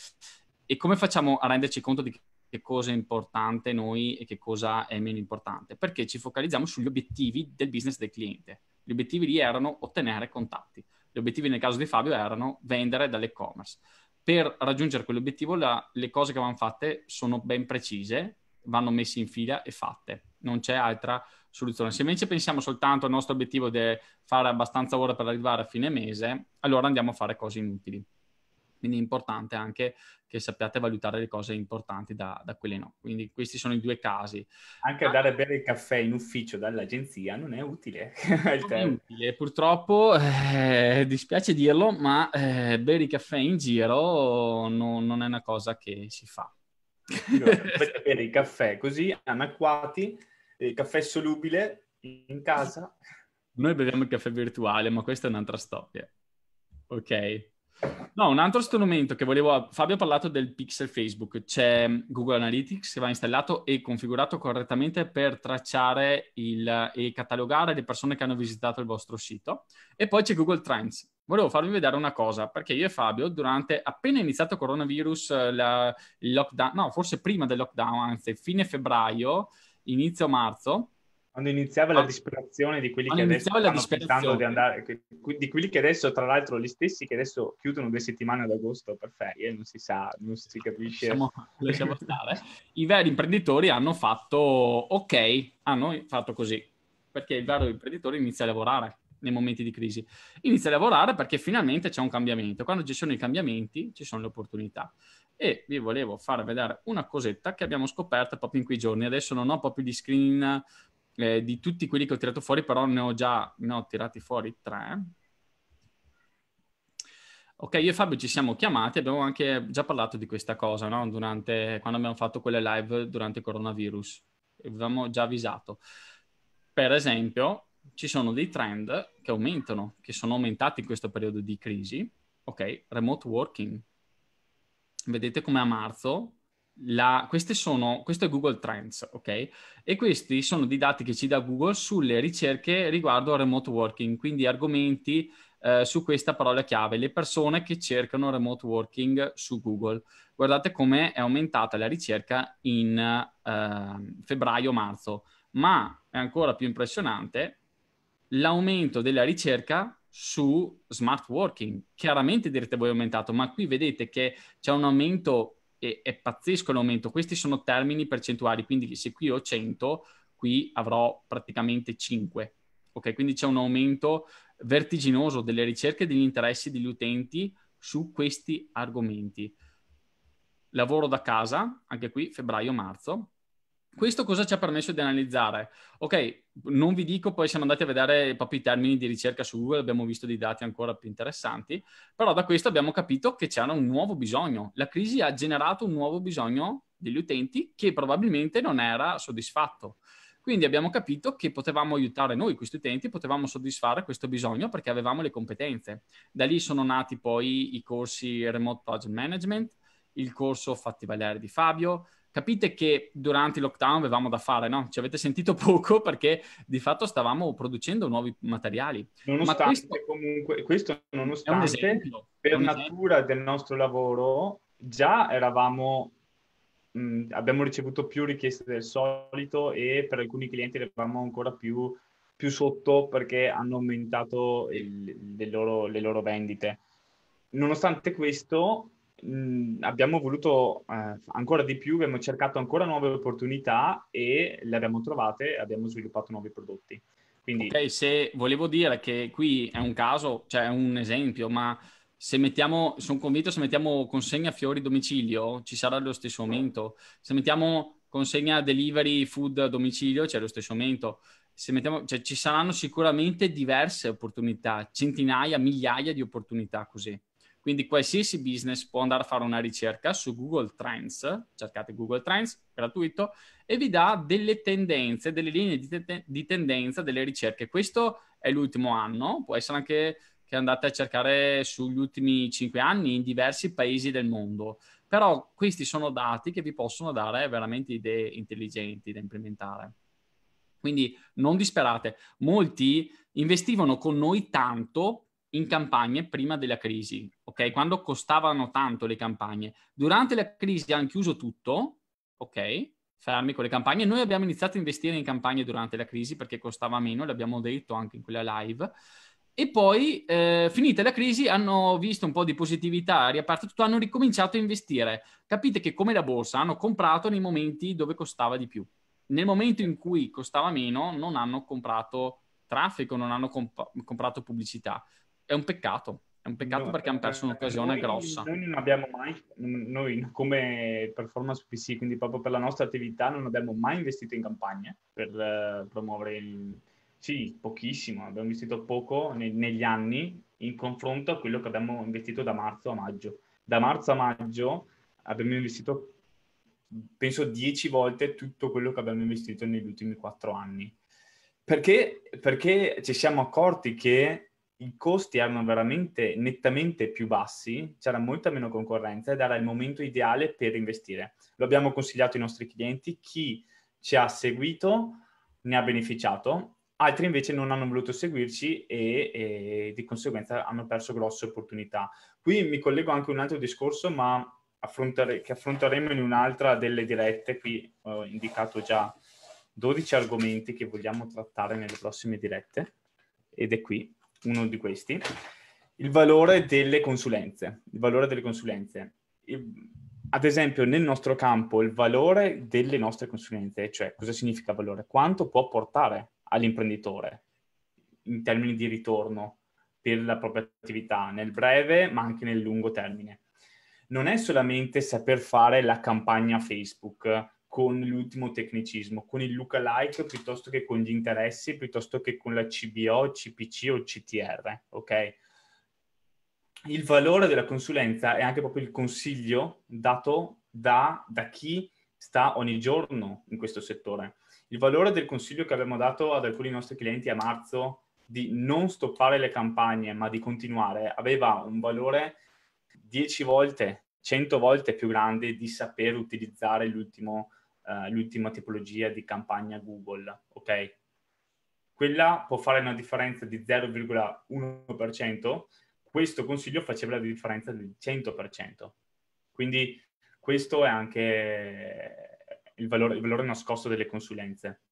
E come facciamo a renderci conto di che cosa è importante noi e che cosa è meno importante, perché ci focalizziamo sugli obiettivi del business del cliente. Gli obiettivi lì erano ottenere contatti, gli obiettivi nel caso di Fabio erano vendere dall'e-commerce. Per raggiungere quell'obiettivo la, le cose che vanno fatte sono ben precise, vanno messe in fila e fatte, non c'è altra soluzione. Se invece pensiamo soltanto al nostro obiettivo di fare abbastanza ore per arrivare a fine mese, allora andiamo a fare cose inutili. Quindi è importante anche che sappiate valutare le cose importanti da, da quelle no. Quindi questi sono i due casi. Anche andare ah. a bere il caffè in ufficio dall'agenzia non è utile. non è utile. Purtroppo, eh, dispiace dirlo, ma eh, bere il caffè in giro no, non è una cosa che si fa. No, bere il caffè così, anacquati, eh, il caffè solubile in casa. Noi beviamo il caffè virtuale, ma questa è un'altra storia. Ok. No, un altro strumento che volevo... Fabio ha parlato del pixel Facebook, c'è Google Analytics che va installato e configurato correttamente per tracciare il... e catalogare le persone che hanno visitato il vostro sito. E poi c'è Google Trends. Volevo farvi vedere una cosa, perché io e Fabio, durante appena iniziato il coronavirus, la... il lockdown, no, forse prima del lockdown, anzi fine febbraio, inizio marzo, quando iniziava la disperazione di quelli, che adesso stanno di, andare, di quelli che adesso tra l'altro gli stessi che adesso chiudono due settimane ad agosto per ferie, non si sa, non si capisce. Lasciamo, lasciamo stare. I veri imprenditori hanno fatto, ok, hanno fatto così, perché il vero imprenditore inizia a lavorare nei momenti di crisi. Inizia a lavorare perché finalmente c'è un cambiamento. Quando ci sono i cambiamenti, ci sono le opportunità. E vi volevo far vedere una cosetta che abbiamo scoperto proprio in quei giorni. Adesso non ho proprio gli screen eh, di tutti quelli che ho tirato fuori, però ne ho già ne ho tirati fuori tre. Ok, io e Fabio ci siamo chiamati, abbiamo anche già parlato di questa cosa, no? durante, quando abbiamo fatto quelle live durante il coronavirus. Avevamo già avvisato. Per esempio, ci sono dei trend che aumentano, che sono aumentati in questo periodo di crisi. Ok, remote working. Vedete come a marzo la, queste sono, questo è Google Trends, ok? E questi sono dei dati che ci dà Google sulle ricerche riguardo al remote working, quindi argomenti eh, su questa parola chiave, le persone che cercano remote working su Google. Guardate come è aumentata la ricerca in eh, febbraio-marzo, ma è ancora più impressionante l'aumento della ricerca su smart working. Chiaramente direte voi è aumentato, ma qui vedete che c'è un aumento e è pazzesco l'aumento. Questi sono termini percentuali, quindi se qui ho 100, qui avrò praticamente 5. Ok, quindi c'è un aumento vertiginoso delle ricerche e degli interessi degli utenti su questi argomenti. Lavoro da casa, anche qui febbraio-marzo, questo cosa ci ha permesso di analizzare? Ok, non vi dico, poi siamo andati a vedere proprio i termini di ricerca su Google, abbiamo visto dei dati ancora più interessanti, però da questo abbiamo capito che c'era un nuovo bisogno. La crisi ha generato un nuovo bisogno degli utenti che probabilmente non era soddisfatto. Quindi abbiamo capito che potevamo aiutare noi, questi utenti, potevamo soddisfare questo bisogno perché avevamo le competenze. Da lì sono nati poi i corsi Remote Project Management, il corso Fatti Valere di Fabio, capite che durante il lockdown avevamo da fare, no? Ci avete sentito poco perché di fatto stavamo producendo nuovi materiali. Nonostante, Ma questo, comunque, questo nonostante, esempio, per natura del nostro lavoro, già eravamo, mh, abbiamo ricevuto più richieste del solito e per alcuni clienti eravamo ancora più, più sotto perché hanno aumentato il, le, loro, le loro vendite. Nonostante questo, mh, abbiamo voluto eh, ancora di più, abbiamo cercato ancora nuove opportunità e le abbiamo trovate e abbiamo sviluppato nuovi prodotti. Quindi... Ok, se volevo dire che qui è un caso, cioè è un esempio, ma se mettiamo, sono convinto se mettiamo consegna fiori domicilio ci sarà lo stesso aumento, se mettiamo consegna delivery food a domicilio c'è lo stesso aumento, se mettiamo, cioè, ci saranno sicuramente diverse opportunità, centinaia, migliaia di opportunità così. Quindi qualsiasi business può andare a fare una ricerca su Google Trends, cercate Google Trends, gratuito, e vi dà delle tendenze, delle linee di, te- di tendenza delle ricerche. Questo è l'ultimo anno, può essere anche che andate a cercare sugli ultimi cinque anni in diversi paesi del mondo. Però questi sono dati che vi possono dare veramente idee intelligenti da implementare. Quindi non disperate. Molti investivano con noi tanto in campagne prima della crisi, ok? Quando costavano tanto le campagne. Durante la crisi hanno chiuso tutto, ok? Fermi con le campagne. Noi abbiamo iniziato a investire in campagne durante la crisi perché costava meno, l'abbiamo detto anche in quella live. E poi, eh, finita la crisi, hanno visto un po' di positività, riaperto tutto, hanno ricominciato a investire. Capite che come la borsa hanno comprato nei momenti dove costava di più. Nel momento in cui costava meno, non hanno comprato traffico, non hanno comp- comprato pubblicità è un peccato. È un peccato no, perché hanno perso eh, un'occasione noi, grossa. Noi non abbiamo mai, noi come performance PC, quindi proprio per la nostra attività, non abbiamo mai investito in campagne per eh, promuovere il... Sì, pochissimo, abbiamo investito poco ne- negli anni in confronto a quello che abbiamo investito da marzo a maggio. Da marzo a maggio abbiamo investito, penso, 10 volte tutto quello che abbiamo investito negli ultimi 4 anni. Perché? Perché ci siamo accorti che i costi erano veramente nettamente più bassi, c'era molta meno concorrenza ed era il momento ideale per investire. Lo abbiamo consigliato ai nostri clienti, chi ci ha seguito ne ha beneficiato, altri invece non hanno voluto seguirci e, e di conseguenza hanno perso grosse opportunità. Qui mi collego anche a un altro discorso, ma affrontare, che affronteremo in un'altra delle dirette, qui ho indicato già 12 argomenti che vogliamo trattare nelle prossime dirette ed è qui uno di questi, il valore delle consulenze. Il valore delle consulenze. Ad esempio, nel nostro campo, il valore delle nostre consulenze, cioè cosa significa valore? Quanto può portare all'imprenditore in termini di ritorno per la propria attività, nel breve ma anche nel lungo termine. Non è solamente saper fare la campagna Facebook con l'ultimo tecnicismo, con il lookalike piuttosto che con gli interessi, piuttosto che con la CBO, CPC o CTR, ok? Il valore della consulenza è anche proprio il consiglio dato da, da chi sta ogni giorno in questo settore. Il valore del consiglio che abbiamo dato ad alcuni nostri clienti a marzo di non stoppare le campagne, ma di continuare, aveva un valore 10 volte, 100 volte più grande di saper utilizzare l'ultimo eh, l'ultima tipologia di campagna Google, ok? Quella può fare una differenza di 0,1%, questo consiglio faceva la differenza del 100%. Quindi questo è anche il valore, il valore nascosto delle consulenze.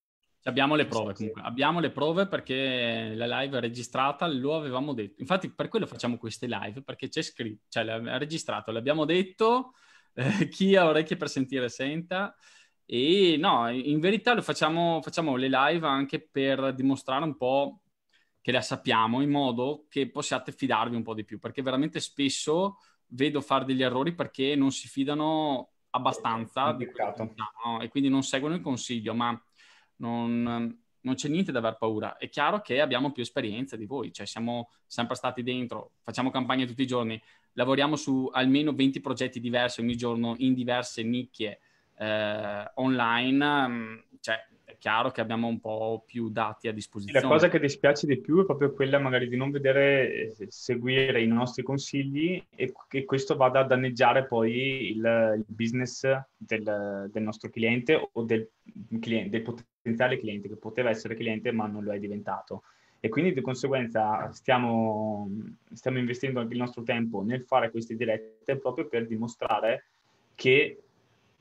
Cioè, abbiamo le prove comunque, abbiamo le prove perché la live è registrata, lo avevamo detto. Infatti per quello facciamo queste live, perché c'è scritto, cioè è registrato, l'abbiamo detto, eh, chi ha orecchie per sentire senta. E no, in verità lo facciamo, facciamo le live anche per dimostrare un po' che la sappiamo, in modo che possiate fidarvi un po' di più, perché veramente spesso vedo fare degli errori perché non si fidano abbastanza di quello no? e quindi non seguono il consiglio, ma non, non c'è niente da aver paura. È chiaro che abbiamo più esperienza di voi, cioè siamo sempre stati dentro, facciamo campagne tutti i giorni, lavoriamo su almeno 20 progetti diversi ogni giorno in diverse nicchie eh, online, mm, cioè, è chiaro che abbiamo un po' più dati a disposizione. La cosa che dispiace di più è proprio quella magari di non vedere, eh, seguire i nostri consigli e che questo vada a danneggiare poi il, il business del, del, nostro cliente o del, cliente, del potenziale cliente che poteva essere cliente ma non lo è diventato e quindi di conseguenza stiamo, stiamo, investendo anche il nostro tempo nel fare queste dirette proprio per dimostrare che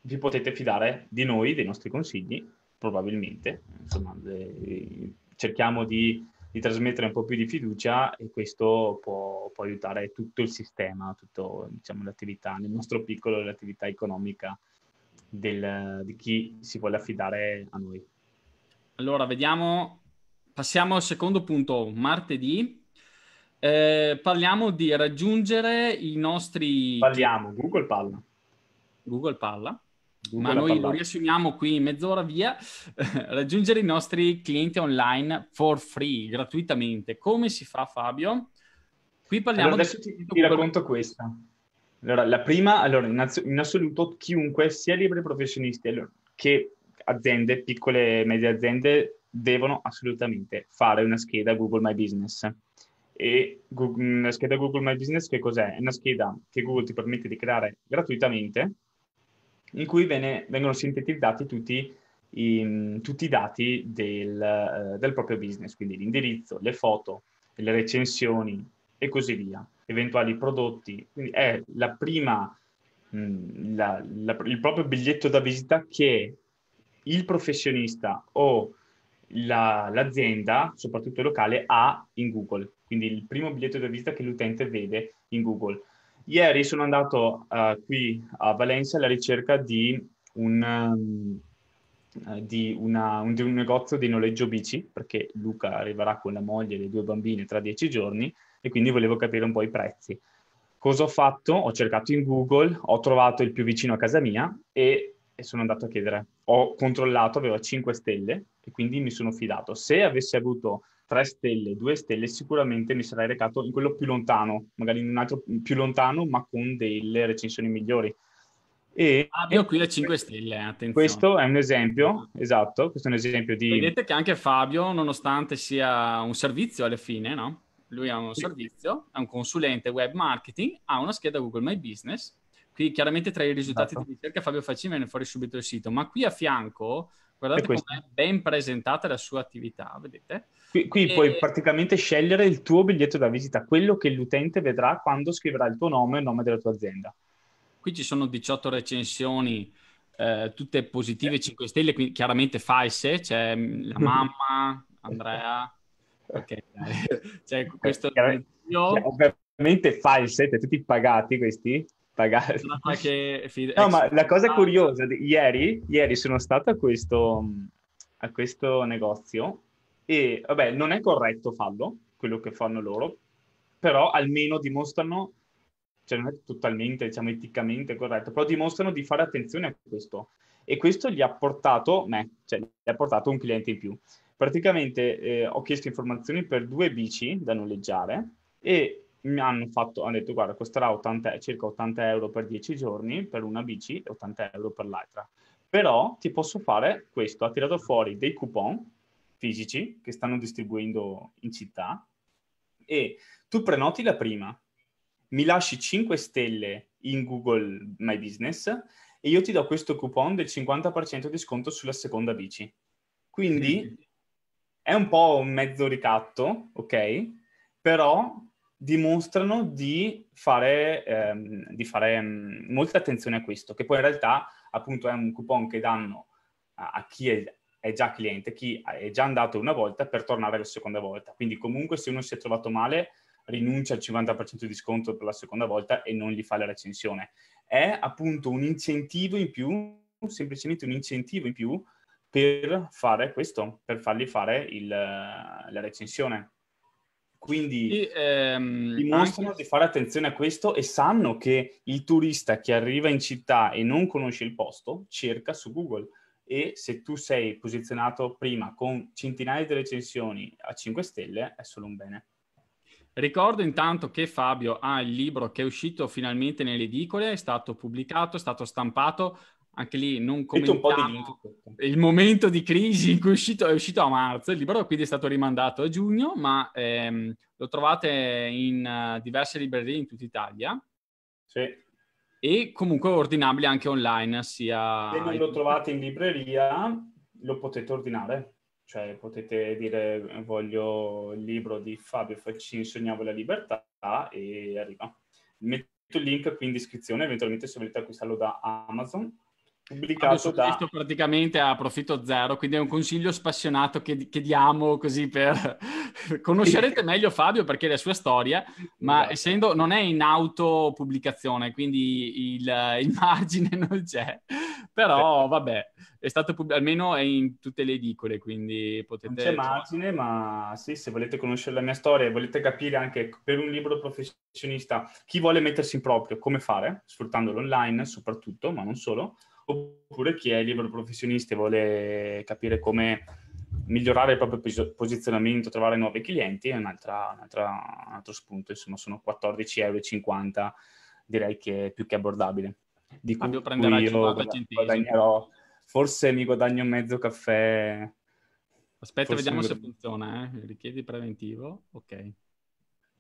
vi potete fidare di noi, dei nostri consigli, probabilmente. Insomma, eh, cerchiamo di, di trasmettere un po' più di fiducia e questo può, può aiutare tutto il sistema, tutta diciamo, l'attività, nel nostro piccolo l'attività economica del, di chi si vuole affidare a noi. Allora, vediamo, passiamo al secondo punto, martedì. Eh, parliamo di raggiungere i nostri... Parliamo, Google parla. Google parla. Dunque ma noi lo riassumiamo qui in mezz'ora via, raggiungere i nostri clienti online for free, gratuitamente. Come si fa Fabio? Qui parliamo allora, adesso ti, ti racconto per... questa. Allora, la prima, allora, in, ass- in assoluto chiunque, sia liberi professionisti allora, che aziende, piccole e medie aziende, devono assolutamente fare una scheda Google My Business. E Google, la scheda Google My Business che cos'è? È una scheda che Google ti permette di creare gratuitamente, in cui viene, vengono sintetizzati tutti i, mm, tutti i dati del, eh, del proprio business, quindi l'indirizzo, le foto, le recensioni e così via, eventuali prodotti. Quindi è la prima, mm, la, la, il proprio biglietto da visita che il professionista o la, l'azienda, soprattutto locale, ha in Google. Quindi il primo biglietto da visita che l'utente vede in Google. Ieri sono andato uh, qui a Valencia alla ricerca di un, uh, di, una, un, di un negozio di noleggio bici, perché Luca arriverà con la moglie e le due bambine tra dieci giorni e quindi volevo capire un po' i prezzi. Cosa ho fatto? Ho cercato in Google, ho trovato il più vicino a casa mia e, e sono andato a chiedere. Ho controllato, aveva 5 stelle e quindi mi sono fidato. Se avessi avuto tre stelle, due stelle, sicuramente mi sarei recato in quello più lontano, magari in un altro più lontano, ma con delle recensioni migliori. E Fabio ah, qui le 5 stelle, attenzione. Questo è un esempio, esatto, questo è un esempio di... Vedete che anche Fabio, nonostante sia un servizio alla fine, no? Lui ha un sì. servizio, è un consulente web marketing, ha una scheda Google My Business. Qui chiaramente tra i risultati esatto. di ricerca Fabio Facci viene fuori subito il sito, ma qui a fianco Guardate come è ben presentata la sua attività, vedete? Qui, qui e... puoi praticamente scegliere il tuo biglietto da visita, quello che l'utente vedrà quando scriverà il tuo nome e il nome della tua azienda. Qui ci sono 18 recensioni, eh, tutte positive 5 eh. stelle, quindi chiaramente false, c'è mm, la mm-hmm. mamma, Andrea, ok, c'è eh, questo... Chiaramente, ovviamente false, tutti pagati questi pagare. No, ma la cosa ah. curiosa, ieri, ieri sono stato a questo, a questo negozio e, vabbè, non è corretto farlo, quello che fanno loro, però almeno dimostrano, cioè non è totalmente, diciamo, eticamente corretto, però dimostrano di fare attenzione a questo. E questo gli ha portato, me, cioè gli ha portato un cliente in più. Praticamente eh, ho chiesto informazioni per due bici da noleggiare e mi hanno, fatto, hanno detto guarda costerà 80, circa 80 euro per 10 giorni per una bici e 80 euro per l'altra. Però ti posso fare questo, ha tirato fuori dei coupon fisici che stanno distribuendo in città e tu prenoti la prima, mi lasci 5 stelle in Google My Business e io ti do questo coupon del 50% di sconto sulla seconda bici. Quindi è un po' un mezzo ricatto, ok? Però dimostrano di fare, ehm, di fare mh, mm, molta attenzione a questo, che poi in realtà appunto è un coupon che danno a, a chi è, è, già cliente, chi è già andato una volta per tornare la seconda volta. Quindi comunque se uno si è trovato male rinuncia al 50% di sconto per la seconda volta e non gli fa la recensione. È appunto un incentivo in più, semplicemente un incentivo in più per fare questo, per fargli fare il, la recensione. Quindi sì, ehm, dimostrano anche... di fare attenzione a questo e sanno che il turista che arriva in città e non conosce il posto cerca su Google e se tu sei posizionato prima con centinaia di recensioni a 5 stelle è solo un bene. Ricordo intanto che Fabio ha il libro che è uscito finalmente nelle edicole, è stato pubblicato, è stato stampato, anche lì non commentiamo certo. il momento di crisi in cui è uscito, è uscito a marzo, il libro quindi è stato rimandato a giugno, ma ehm, lo trovate in uh, diverse librerie in tutta Italia. Sì. E comunque ordinabile anche online, sia... Se non lo trovate in libreria, lo potete ordinare. Cioè potete dire eh, voglio il libro di Fabio Faccin, Sogniamo la libertà, e arriva. Metto il link qui in descrizione, eventualmente se volete acquistarlo da Amazon pubblicato da... Questo praticamente a profitto zero, quindi è un consiglio spassionato che, che diamo così per... Conoscerete meglio Fabio perché è la sua storia, ma esatto. essendo non è in autopubblicazione, quindi il, eh, il margine non c'è, però vabbè, è stato pub... almeno è in tutte le edicole, quindi potete... Non c'è margine, ma sì, se volete conoscere la mia storia e volete capire anche per un libro professionista chi vuole mettersi in proprio, come fare, sfruttandolo online soprattutto, ma non solo oppure chi è libero professionista e vuole capire come migliorare il proprio posizionamento, trovare nuovi clienti è un altro spunto, insomma sono 14,50 euro, direi che è più che abbordabile. Di ah, cui, cui io guadagnerò, forse mi guadagno mezzo caffè. Aspetta, vediamo se funziona, eh? richiedi preventivo, ok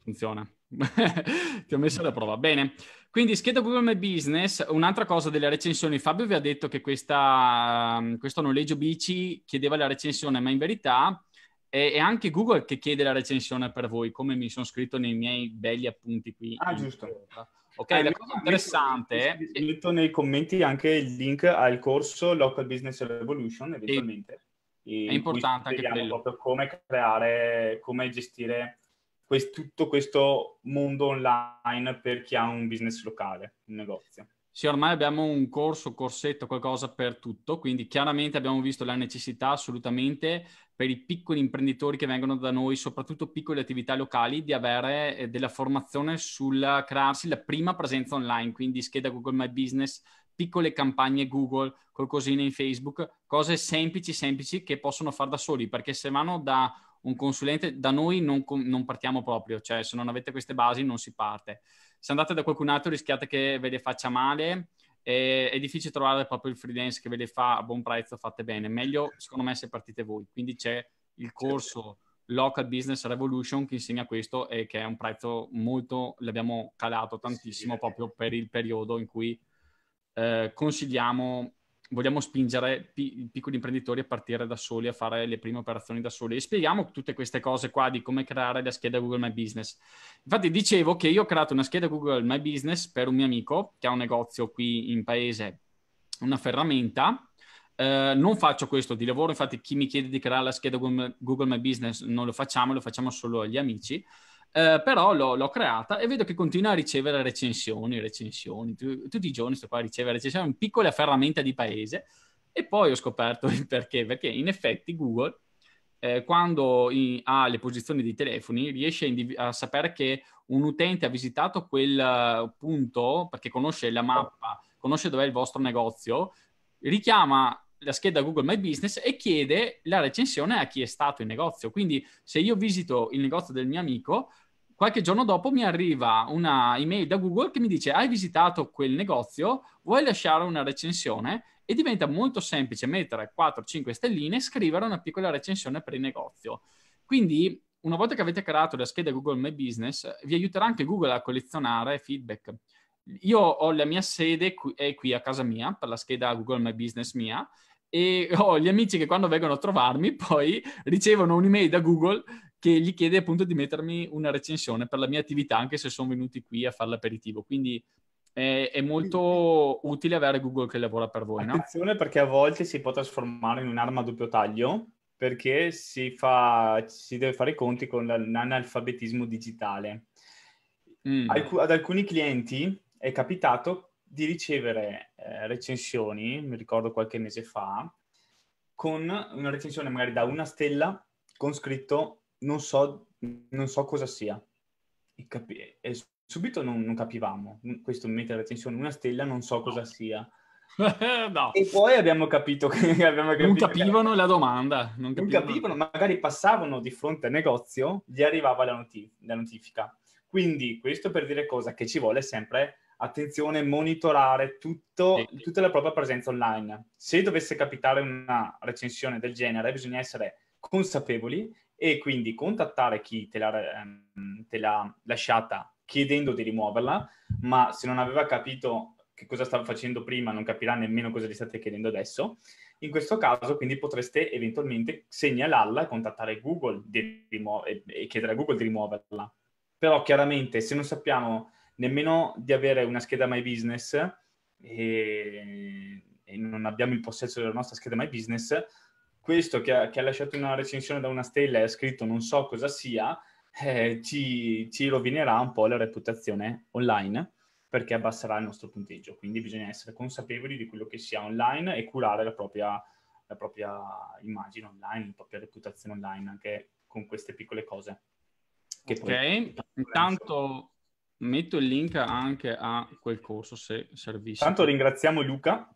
funziona. Ti ho messo alla prova. Bene. Quindi scheda Google My Business, un'altra cosa delle recensioni, Fabio vi ha detto che questa, questo noleggio bici chiedeva la recensione, ma in verità è, è, anche Google che chiede la recensione per voi, come mi sono scritto nei miei belli appunti qui. Ah, giusto. Ok, eh, la cosa mi interessante... Ho scritto nei commenti anche il link al corso Local Business Revolution, eventualmente. è importante anche quello. proprio come creare, come gestire quest- tutto questo mondo online per chi ha un business locale, un negozio. Sì, ormai abbiamo un corso, corsetto, qualcosa per tutto, quindi chiaramente abbiamo visto la necessità assolutamente per i piccoli imprenditori che vengono da noi, soprattutto piccole attività locali, di avere eh, della formazione sul crearsi la prima presenza online, quindi scheda Google My Business, piccole campagne Google, qualcosina in Facebook, cose semplici, semplici che possono fare da soli, perché se vanno da un consulente, da noi non, non, partiamo proprio, cioè se non avete queste basi non si parte. Se andate da qualcun altro rischiate che ve le faccia male e è difficile trovare proprio il freelance che ve le fa a buon prezzo, fatte bene. Meglio secondo me se partite voi. Quindi c'è il corso Local Business Revolution che insegna questo e che è un prezzo molto, l'abbiamo calato tantissimo sì, proprio per il periodo in cui eh, consigliamo vogliamo spingere i piccoli imprenditori a partire da soli, a fare le prime operazioni da soli. E spieghiamo tutte queste cose qua di come creare la scheda Google My Business. Infatti dicevo che io ho creato una scheda Google My Business per un mio amico che ha un negozio qui in paese, una ferramenta. Eh, non faccio questo di lavoro, infatti chi mi chiede di creare la scheda Google My Business non lo facciamo, lo facciamo solo agli amici. Eh, però l'ho, l'ho, creata e vedo che continua a ricevere recensioni, recensioni, tu, tutti i giorni sto qua a ricevere recensioni, una piccola ferramenta di paese. E poi ho scoperto il perché, perché in effetti Google eh, quando in, ha le posizioni dei telefoni, riesce a, indiv- a, sapere che un utente ha visitato quel eh, punto perché conosce la mappa, conosce dov'è il vostro negozio, richiama la scheda Google My Business e chiede la recensione a chi è stato in negozio. Quindi se io visito il negozio del mio amico, qualche giorno dopo mi arriva una email da Google che mi dice hai visitato quel negozio, vuoi lasciare una recensione? E diventa molto semplice mettere 4-5 stelline e scrivere una piccola recensione per il negozio. Quindi, una volta che avete creato la scheda Google My Business, vi aiuterà anche Google a collezionare feedback. Io ho la mia sede qui, è qui a casa mia per la scheda Google My Business mia e ho gli amici che quando vengono a trovarmi poi ricevono un'email da Google che gli chiede appunto di mettermi una recensione per la mia attività, anche se sono venuti qui a fare l'aperitivo. Quindi è, è molto utile avere Google che lavora per voi. Attenzione no? perché a volte si può trasformare in un'arma a doppio taglio perché si, fa, si deve fare i conti con l'analfabetismo digitale. Mm. Alcu- ad alcuni clienti è capitato di ricevere eh, recensioni, mi ricordo qualche mese fa, con una recensione magari da una stella con scritto non so, non so cosa sia. E, capi- e subito non, non, capivamo, questo mi mette la recensione, una stella non so cosa sia. no. E poi abbiamo capito che... Abbiamo capito non capivano che... la domanda. Non capivano. non capivano. magari passavano di fronte al negozio, gli arrivava la, noti- la notifica. Quindi questo per dire cosa? Che ci vuole sempre attenzione, monitorare tutto, sì. tutta la propria presenza online. Se dovesse capitare una recensione del genere, bisogna essere consapevoli e quindi contattare chi te l'ha, ehm, te l'ha lasciata chiedendo di rimuoverla, ma se non aveva capito che cosa stava facendo prima non capirà nemmeno cosa gli state chiedendo adesso. In questo caso quindi potreste eventualmente segnalarla e contattare Google rimu- e-, e chiedere a Google di rimuoverla. Però chiaramente se non sappiamo nemmeno di avere una scheda My Business e, e non abbiamo il possesso della nostra scheda My Business, questo che ha, che ha, lasciato una recensione da una stella e ha scritto non so cosa sia, eh, ci, ci, rovinerà un po' la reputazione online perché abbasserà il nostro punteggio. Quindi bisogna essere consapevoli di quello che si ha online e curare la propria, la propria immagine online, la propria reputazione online anche con queste piccole cose. ok, poi... intanto metto il link anche a quel corso se servisse. Intanto ringraziamo Luca,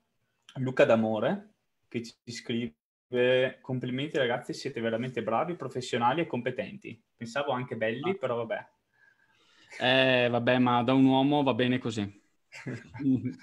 Luca D'Amore, che ci scrive scrive eh, complimenti ragazzi, siete veramente bravi, professionali e competenti. Pensavo anche belli, ah. però vabbè. Eh, vabbè, ma da un uomo va bene così.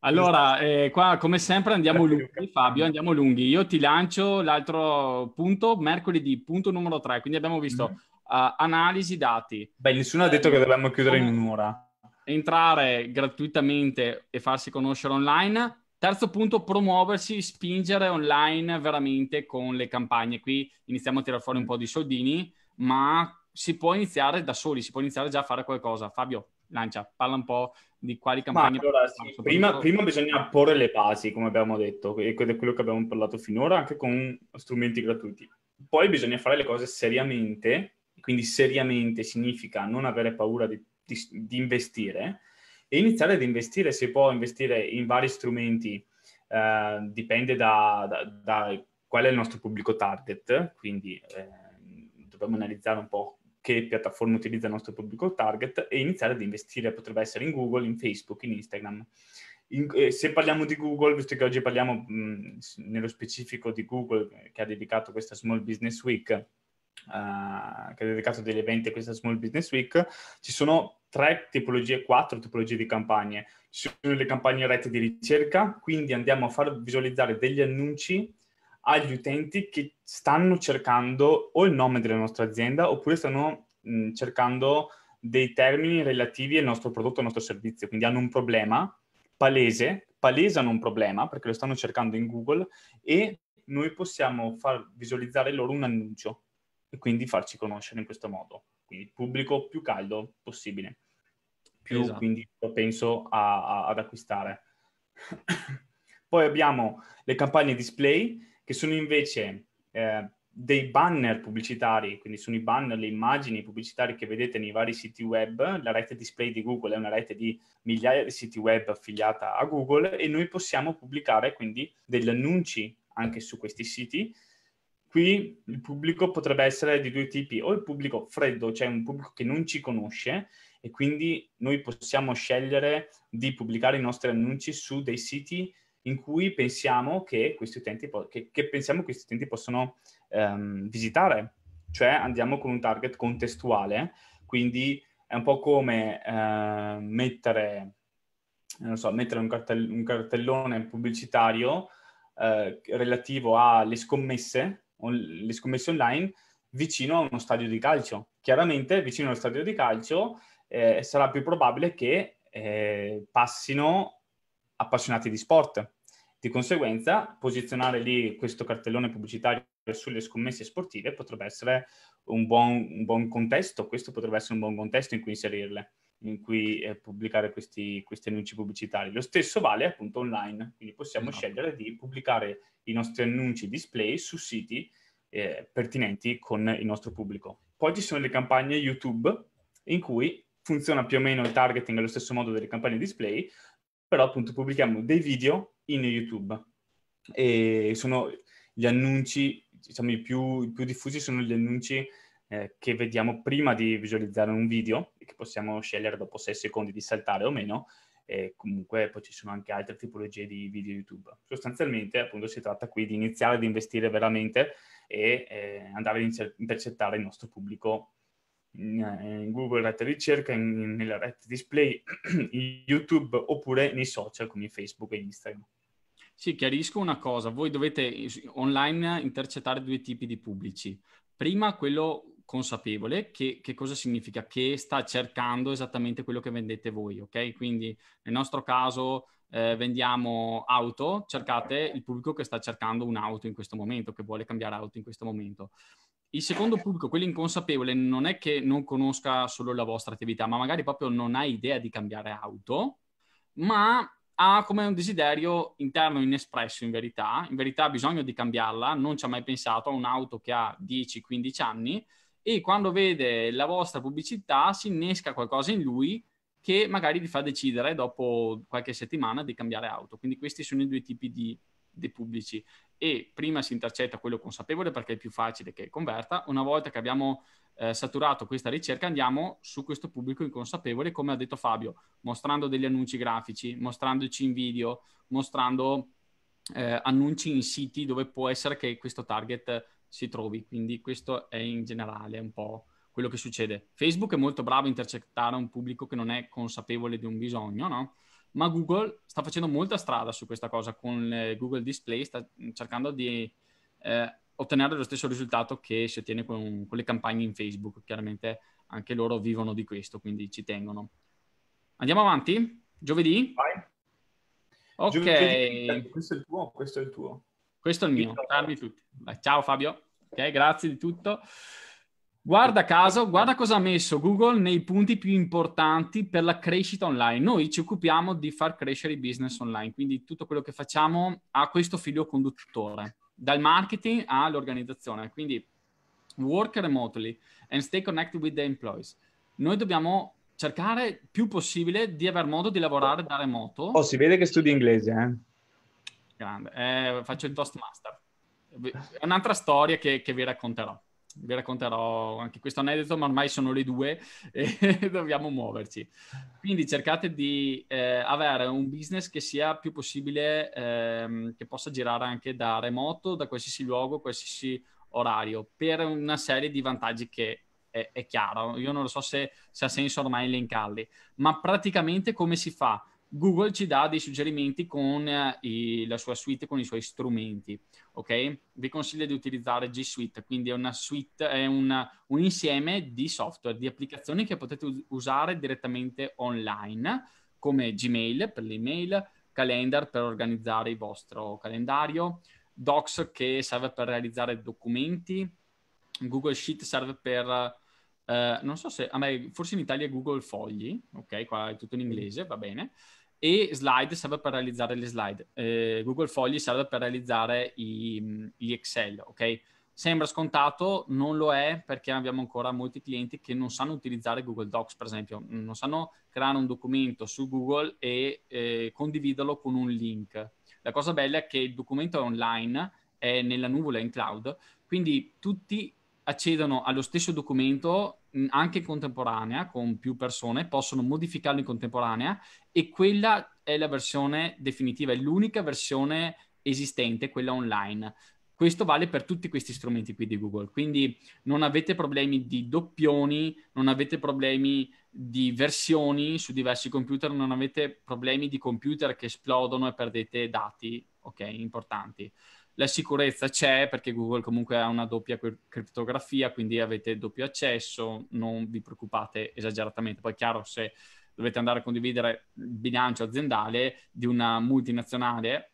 allora, eh, qua come sempre andiamo lunghi, Fabio, andiamo lunghi. Io ti lancio l'altro punto, mercoledì, punto numero 3. Quindi abbiamo visto mm. uh, analisi dati. Beh, nessuno ha detto eh, che dobbiamo chiudere in un'ora. Entrare gratuitamente e farsi conoscere online Terzo punto, promuoversi, spingere online veramente con le campagne. Qui iniziamo a tirare fuori un mm. po' di soldini, ma si può iniziare da soli, si può iniziare già a fare qualcosa. Fabio, lancia, parla un po' di quali campagne. Allora, sì, prima, prima, bisogna porre le basi, come abbiamo detto, e quello che abbiamo parlato finora, anche con strumenti gratuiti. Poi bisogna fare le cose seriamente, quindi seriamente significa non avere paura di, di, di investire, e iniziare ad investire, si può investire in vari strumenti, eh, dipende da, da, da, qual è il nostro pubblico target, quindi eh, dobbiamo analizzare un po' che piattaforma utilizza il nostro pubblico target e iniziare ad investire, potrebbe essere in Google, in Facebook, in Instagram. In, eh, se parliamo di Google, visto che oggi parliamo mh, nello specifico di Google che ha dedicato questa Small Business Week, Uh, che ha dedicato degli eventi a questa Small Business Week, ci sono tre tipologie, quattro tipologie di campagne. Ci sono le campagne rete di ricerca, quindi andiamo a far visualizzare degli annunci agli utenti che stanno cercando o il nome della nostra azienda oppure stanno mh, cercando dei termini relativi al nostro prodotto, al nostro servizio, quindi hanno un problema palese, palesano un problema perché lo stanno cercando in Google e noi possiamo far visualizzare loro un annuncio e quindi farci conoscere in questo modo, quindi pubblico più caldo possibile più esatto. quindi propenso ad acquistare. Poi abbiamo le campagne display che sono invece eh, dei banner pubblicitari, quindi sono i banner, le immagini pubblicitarie che vedete nei vari siti web. La rete display di Google è una rete di migliaia di siti web affiliata a Google e noi possiamo pubblicare quindi degli annunci anche su questi siti. Qui il pubblico potrebbe essere di due tipi, o il pubblico freddo, cioè un pubblico che non ci conosce, e quindi noi possiamo scegliere di pubblicare i nostri annunci su dei siti in cui pensiamo che questi utenti, po- che, che pensiamo questi utenti possono ehm, visitare, cioè andiamo con un target contestuale, quindi è un po' come eh, mettere, so, mettere un, cartell- un, cartellone pubblicitario eh, relativo alle scommesse, on- le scommesse online vicino a uno stadio di calcio. Chiaramente vicino allo stadio di calcio eh, sarà più probabile che eh, passino appassionati di sport. Di conseguenza, posizionare lì questo cartellone pubblicitario sulle scommesse sportive potrebbe essere un buon, un buon contesto, questo potrebbe essere un buon contesto in cui inserirle, in cui eh, pubblicare questi, questi, annunci pubblicitari. Lo stesso vale appunto online, quindi possiamo no. Esatto. scegliere di pubblicare i nostri annunci display su siti eh, pertinenti con il nostro pubblico. Poi ci sono le campagne YouTube in cui funziona più o meno il targeting allo stesso modo delle campagne display, però appunto pubblichiamo dei video in YouTube e sono gli annunci, diciamo i più, i più diffusi sono gli annunci eh, che vediamo prima di visualizzare un video, e che possiamo scegliere dopo 6 secondi di saltare o meno, e comunque poi ci sono anche altre tipologie di video YouTube. Sostanzialmente appunto si tratta qui di iniziare ad investire veramente e eh, andare a intercettare il nostro pubblico eh, in Google rete ricerca, in, nella rete display, in YouTube oppure nei social come Facebook e Instagram. Sì, chiarisco una cosa, voi dovete online intercettare due tipi di pubblici. Prima quello consapevole, che, che, cosa significa? Che sta cercando esattamente quello che vendete voi, ok? Quindi nel nostro caso eh, vendiamo auto, cercate il pubblico che sta cercando un'auto in questo momento, che vuole cambiare auto in questo momento. Il secondo pubblico, quello inconsapevole, non è che non conosca solo la vostra attività, ma magari proprio non ha idea di cambiare auto, ma ha come un desiderio interno inespresso in verità, in verità ha bisogno di cambiarla, non ci ha mai pensato, a un'auto che ha 10-15 anni e quando vede la vostra pubblicità si innesca qualcosa in lui che magari gli fa decidere dopo qualche settimana di cambiare auto. Quindi questi sono i due tipi di dei pubblici e prima si intercetta quello consapevole perché è più facile che converta. Una volta che abbiamo eh, saturato questa ricerca andiamo su questo pubblico inconsapevole, come ha detto Fabio, mostrando degli annunci grafici, mostrandoci in video, mostrando eh, annunci in siti dove può essere che questo target si trovi. Quindi questo è in generale un po' quello che succede. Facebook è molto bravo a intercettare un pubblico che non è consapevole di un bisogno, no? ma Google sta facendo molta strada su questa cosa con eh, Google Display, sta cercando di eh, ottenere lo stesso risultato che si ottiene con, con le campagne in Facebook, chiaramente anche loro vivono di questo, quindi ci tengono. Andiamo avanti? Giovedì? Vai. Ok. Giovedì, certo, questo è il tuo, questo è il tuo. Questo è il mio, ciao Ciao Fabio, ok, grazie di tutto. Guarda caso, guarda cosa ha messo Google nei punti più importanti per la crescita online. Noi ci occupiamo di far crescere i business online, quindi tutto quello che facciamo ha questo filo conduttore, dal marketing all'organizzazione. Quindi work remotely and stay connected with the employees. Noi dobbiamo cercare più possibile di avere modo di lavorare da remoto. Oh, si vede che studi inglese, eh? Grande. Eh, faccio il Toastmaster. È un'altra storia che, che vi racconterò vi racconterò anche questo aneddoto, ma ormai sono le due e dobbiamo muoverci. Quindi cercate di eh, avere un business che sia più possibile, ehm, che possa girare anche da remoto, da qualsiasi luogo, qualsiasi orario, per una serie di vantaggi che è, è chiaro. Io non lo so se, se ha senso ormai elencarli, ma praticamente come si fa? Google ci dà dei suggerimenti con eh, i, la sua suite, con i suoi strumenti, ok? Vi consiglio di utilizzare G Suite, quindi è una suite, è una, un insieme di software, di applicazioni che potete usare direttamente online, come Gmail per l'email, Calendar per organizzare il vostro calendario, Docs che serve per realizzare documenti, Google Sheet serve per eh, non so se, me, forse in Italia Google Fogli, ok, qua è tutto in mm. inglese, va bene, e Slide serve per realizzare le slide. Eh, Google Fogli serve per realizzare i, mm, gli Excel, ok? Sembra scontato, non lo è perché abbiamo ancora molti clienti che non sanno utilizzare Google Docs, per esempio, non sanno creare un documento su Google e eh, condividerlo con un link. La cosa bella è che il documento è online, è nella nuvola, in cloud, quindi tutti accedono allo stesso documento mm, anche in contemporanea con più persone, possono modificarlo in contemporanea e quella è la versione definitiva, è l'unica versione esistente, quella online. Questo vale per tutti questi strumenti qui di Google, quindi non avete problemi di doppioni, non avete problemi di versioni su diversi computer, non avete problemi di computer che esplodono e perdete dati, ok, importanti la sicurezza c'è perché Google comunque ha una doppia criptografia, quindi avete doppio accesso, non vi preoccupate esageratamente. Poi è chiaro se dovete andare a condividere il bilancio aziendale di una multinazionale,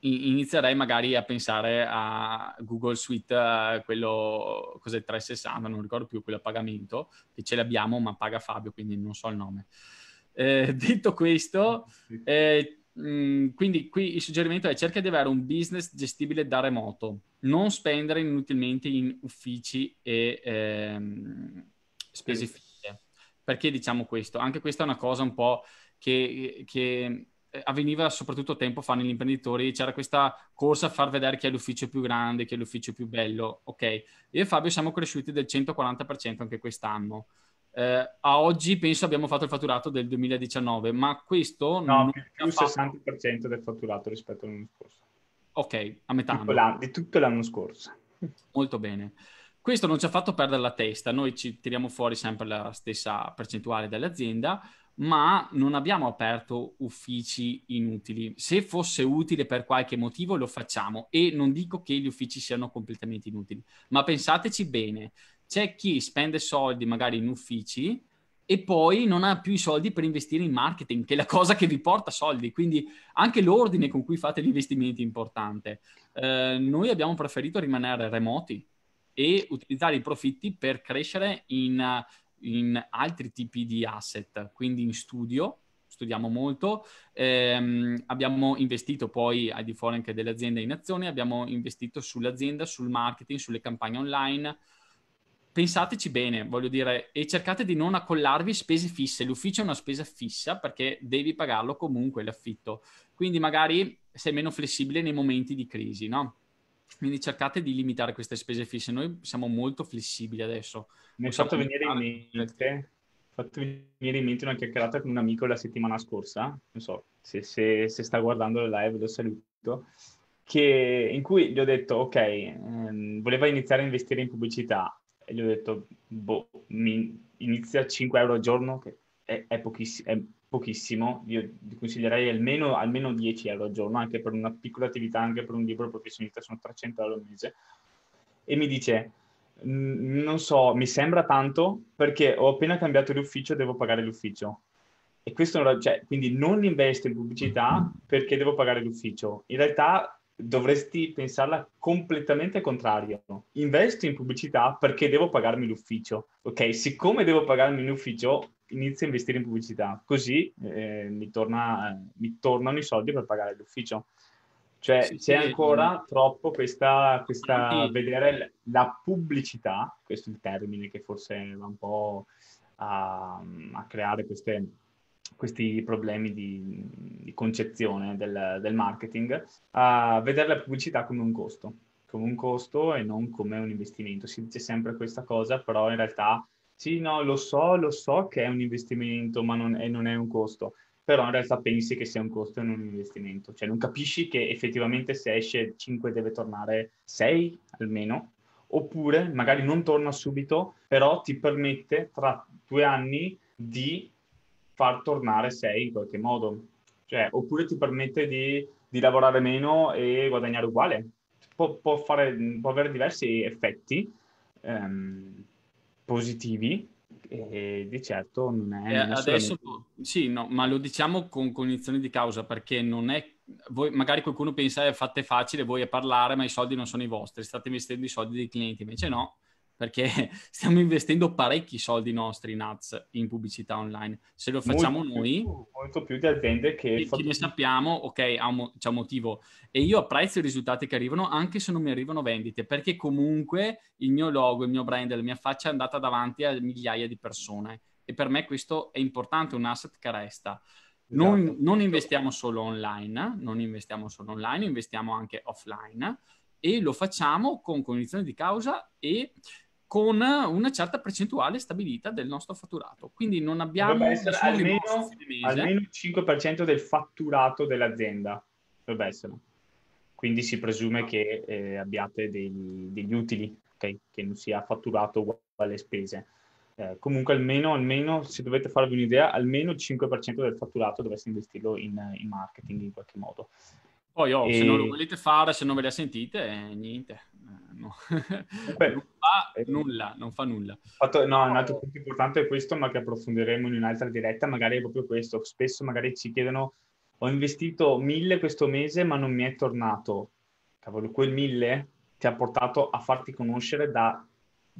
inizierei magari a pensare a Google Suite, eh, quello cos'è 360, non ricordo più, quello a pagamento, che ce l'abbiamo ma paga Fabio, quindi non so il nome. Eh, detto questo, eh, Mm, quindi qui il suggerimento è cerca di avere un business gestibile da remoto, non spendere inutilmente in uffici e ehm, spese fisse. Perché diciamo questo? Anche questa è una cosa un po' che, che eh, avveniva soprattutto tempo fa negli imprenditori, c'era questa corsa a far vedere chi è l'ufficio più grande, chi è l'ufficio più bello, ok? Io e Fabio siamo cresciuti del 140% anche quest'anno, eh, a oggi penso abbiamo fatto il fatturato del 2019, ma questo... No, più, più fatto... 60% del fatturato rispetto all'anno scorso. Ok, a metà. Tutto di tutto l'anno scorso. Molto bene. Questo non ci ha fatto perdere la testa, noi ci tiriamo fuori sempre la stessa percentuale dell'azienda, ma non abbiamo aperto uffici inutili. Se fosse utile per qualche motivo lo facciamo e non dico che gli uffici siano completamente inutili, ma pensateci bene, c'è chi spende soldi magari in uffici e poi non ha più i soldi per investire in marketing, che è la cosa che vi porta soldi, quindi anche l'ordine con cui fate gli investimenti è importante. Eh, noi abbiamo preferito rimanere remoti e utilizzare i profitti per crescere in, in altri tipi di asset, quindi in studio, studiamo molto, eh, abbiamo investito poi al di fuori anche dell'azienda in azioni, abbiamo investito sull'azienda, sul marketing, sulle campagne online, pensateci bene, voglio dire, e cercate di non accollarvi spese fisse. L'ufficio è una spesa fissa perché devi pagarlo comunque l'affitto. Quindi magari sei meno flessibile nei momenti di crisi, no? Quindi cercate di limitare queste spese fisse. Noi siamo molto flessibili adesso. Mi è fatto venire, mente, fatto venire in mente, una chiacchierata con un amico la settimana scorsa, non so se, se, se sta guardando la live, lo saluto, che, in cui gli ho detto, ok, ehm, voleva iniziare a investire in pubblicità, e gli ho detto, boh, mi inizia a 5 euro al giorno, che è, è, pochiss- è pochissimo, io ti consiglierei almeno, almeno 10 euro al giorno, anche per una piccola attività, anche per un libro professionista, sono 300 euro al mese. E mi dice, non so, mi sembra tanto perché ho appena cambiato l'ufficio e devo pagare l'ufficio. E questo, cioè, quindi non investo in pubblicità perché devo pagare l'ufficio. In realtà dovresti pensarla completamente al contrario. Investo in pubblicità perché devo pagarmi l'ufficio. Ok, siccome devo pagarmi l'ufficio, inizio a investire in pubblicità, così eh, mi, torna, eh, mi, tornano i soldi per pagare l'ufficio. Cioè sì, c'è sì, ancora sì. troppo questa, questa vedere la pubblicità, questo è il termine che forse va un po' a, a creare queste questi problemi di, di concezione del, del, marketing, a vedere la pubblicità come un costo, come un costo e non come un investimento. Si dice sempre questa cosa, però in realtà sì, no, lo so, lo so che è un investimento, ma non è, non è un costo, però in realtà pensi che sia un costo e non un investimento, cioè non capisci che effettivamente se esce 5 deve tornare 6 almeno, oppure magari non torna subito, però ti permette tra due anni di far tornare sei in qualche modo. Cioè, oppure ti permette di, di, lavorare meno e guadagnare uguale. Può, può, fare, può avere diversi effetti ehm, positivi e di certo non è... Eh, adesso sì, no, ma lo diciamo con cognizione di causa perché non è... Voi, magari qualcuno pensa eh, fate facile voi a parlare ma i soldi non sono i vostri, state investendo i soldi dei clienti, invece no perché stiamo investendo parecchi soldi nostri in ads in pubblicità online. Se lo facciamo molto noi, più, molto più di aziende che, che ne sappiamo, ok, ha un, c'è un motivo. E io apprezzo i risultati che arrivano anche se non mi arrivano vendite, perché comunque il mio logo, il mio brand, la mia faccia è andata davanti a migliaia di persone. E per me questo è importante, un asset che resta. esatto. non investiamo solo online, non investiamo solo online, investiamo anche offline e lo facciamo con cognizione di causa e con una certa percentuale stabilita del nostro fatturato. Quindi non abbiamo almeno, almeno il 5% del fatturato dell'azienda. Dovrebbe essere. Quindi si presume che eh, abbiate dei, degli utili, okay? che non sia fatturato uguale spese. Eh, comunque almeno, almeno, se dovete farvi un'idea, almeno il 5% del fatturato dovreste investirlo in, in marketing in qualche modo. Poi, oh, e... se non lo volete fare, se non ve la sentite, eh, niente. Eh, no. Eh beh, non, fa nulla, non fa nulla. Fatto, no, un altro punto importante è questo, ma che approfondiremo in un'altra diretta, magari è proprio questo. Spesso magari ci chiedono, ho investito mille questo mese, ma non mi è tornato. Cavolo, quel mille ti ha portato a farti conoscere da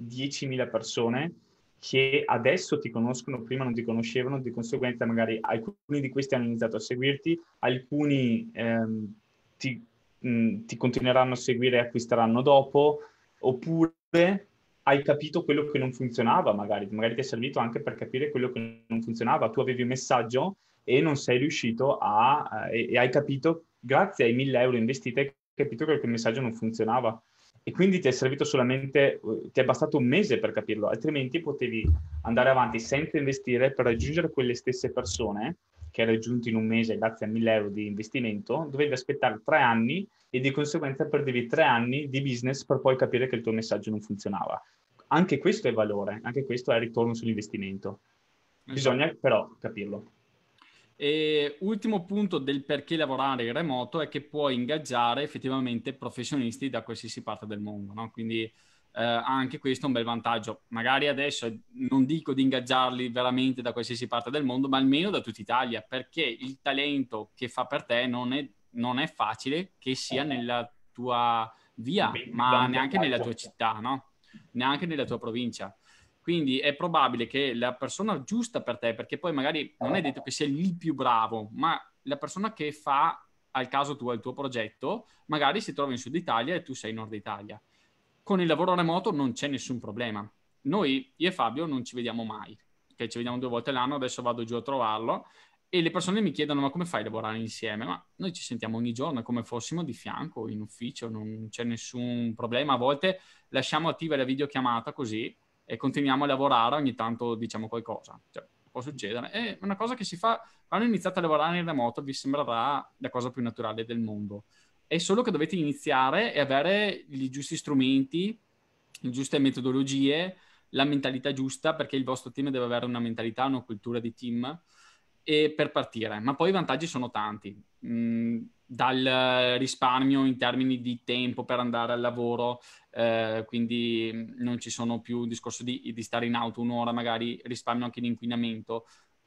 10.000 persone che adesso ti conoscono, prima non ti conoscevano, di conseguenza magari alcuni di questi hanno iniziato a seguirti, alcuni ehm, ti mh, ti continueranno a seguire e acquisteranno dopo, oppure hai capito quello che non funzionava magari, magari ti è servito anche per capire quello che non funzionava, tu avevi un messaggio e non sei riuscito a, eh, e hai capito, grazie ai 1000 euro investiti, hai capito che quel messaggio non funzionava e quindi ti è servito solamente, eh, ti è bastato un mese per capirlo, altrimenti potevi andare avanti senza investire per raggiungere quelle stesse persone che hai raggiunto in un mese grazie a 1000 euro di investimento, dovevi aspettare tre anni e di conseguenza perdevi tre anni di business per poi capire che il tuo messaggio non funzionava. Anche questo è valore, anche questo è ritorno sull'investimento. Esatto. Bisogna però capirlo. E ultimo punto del perché lavorare in remoto è che puoi ingaggiare effettivamente professionisti da qualsiasi parte del mondo, no? Quindi eh, anche questo è un bel vantaggio. Magari adesso non dico di ingaggiarli veramente da qualsiasi parte del mondo, ma almeno da tutta Italia, perché il talento che fa per te non è, non è facile che sia eh. nella tua via, ma neanche nella tua città, no? neanche nella tua provincia. Quindi è probabile che la persona giusta per te, perché poi magari non è detto che sei il più bravo, ma la persona che fa al caso tuo il tuo progetto, magari si trova in Sud Italia e tu sei in Nord Italia. Con il lavoro remoto non c'è nessun problema. Noi, io e Fabio, non ci vediamo mai, okay? ci vediamo due volte l'anno, adesso vado giù a trovarlo e le persone mi chiedono ma come fai a lavorare insieme? Ma noi ci sentiamo ogni giorno come fossimo di fianco in ufficio, non c'è nessun problema. A volte lasciamo attiva la videochiamata così e continuiamo a lavorare, ogni tanto diciamo qualcosa. Cioè, può succedere. È una cosa che si fa quando iniziate a lavorare in remoto, vi sembrerà la cosa più naturale del mondo è solo che dovete iniziare e avere i giusti strumenti, le giuste metodologie, la mentalità giusta, perché il vostro team deve avere una mentalità, una cultura di team, e per partire. Ma poi i vantaggi sono tanti, mm, dal risparmio in termini di tempo per andare al lavoro, eh, quindi mm, non ci sono più il discorso di, di stare in auto un'ora, magari risparmio anche di inquinamento,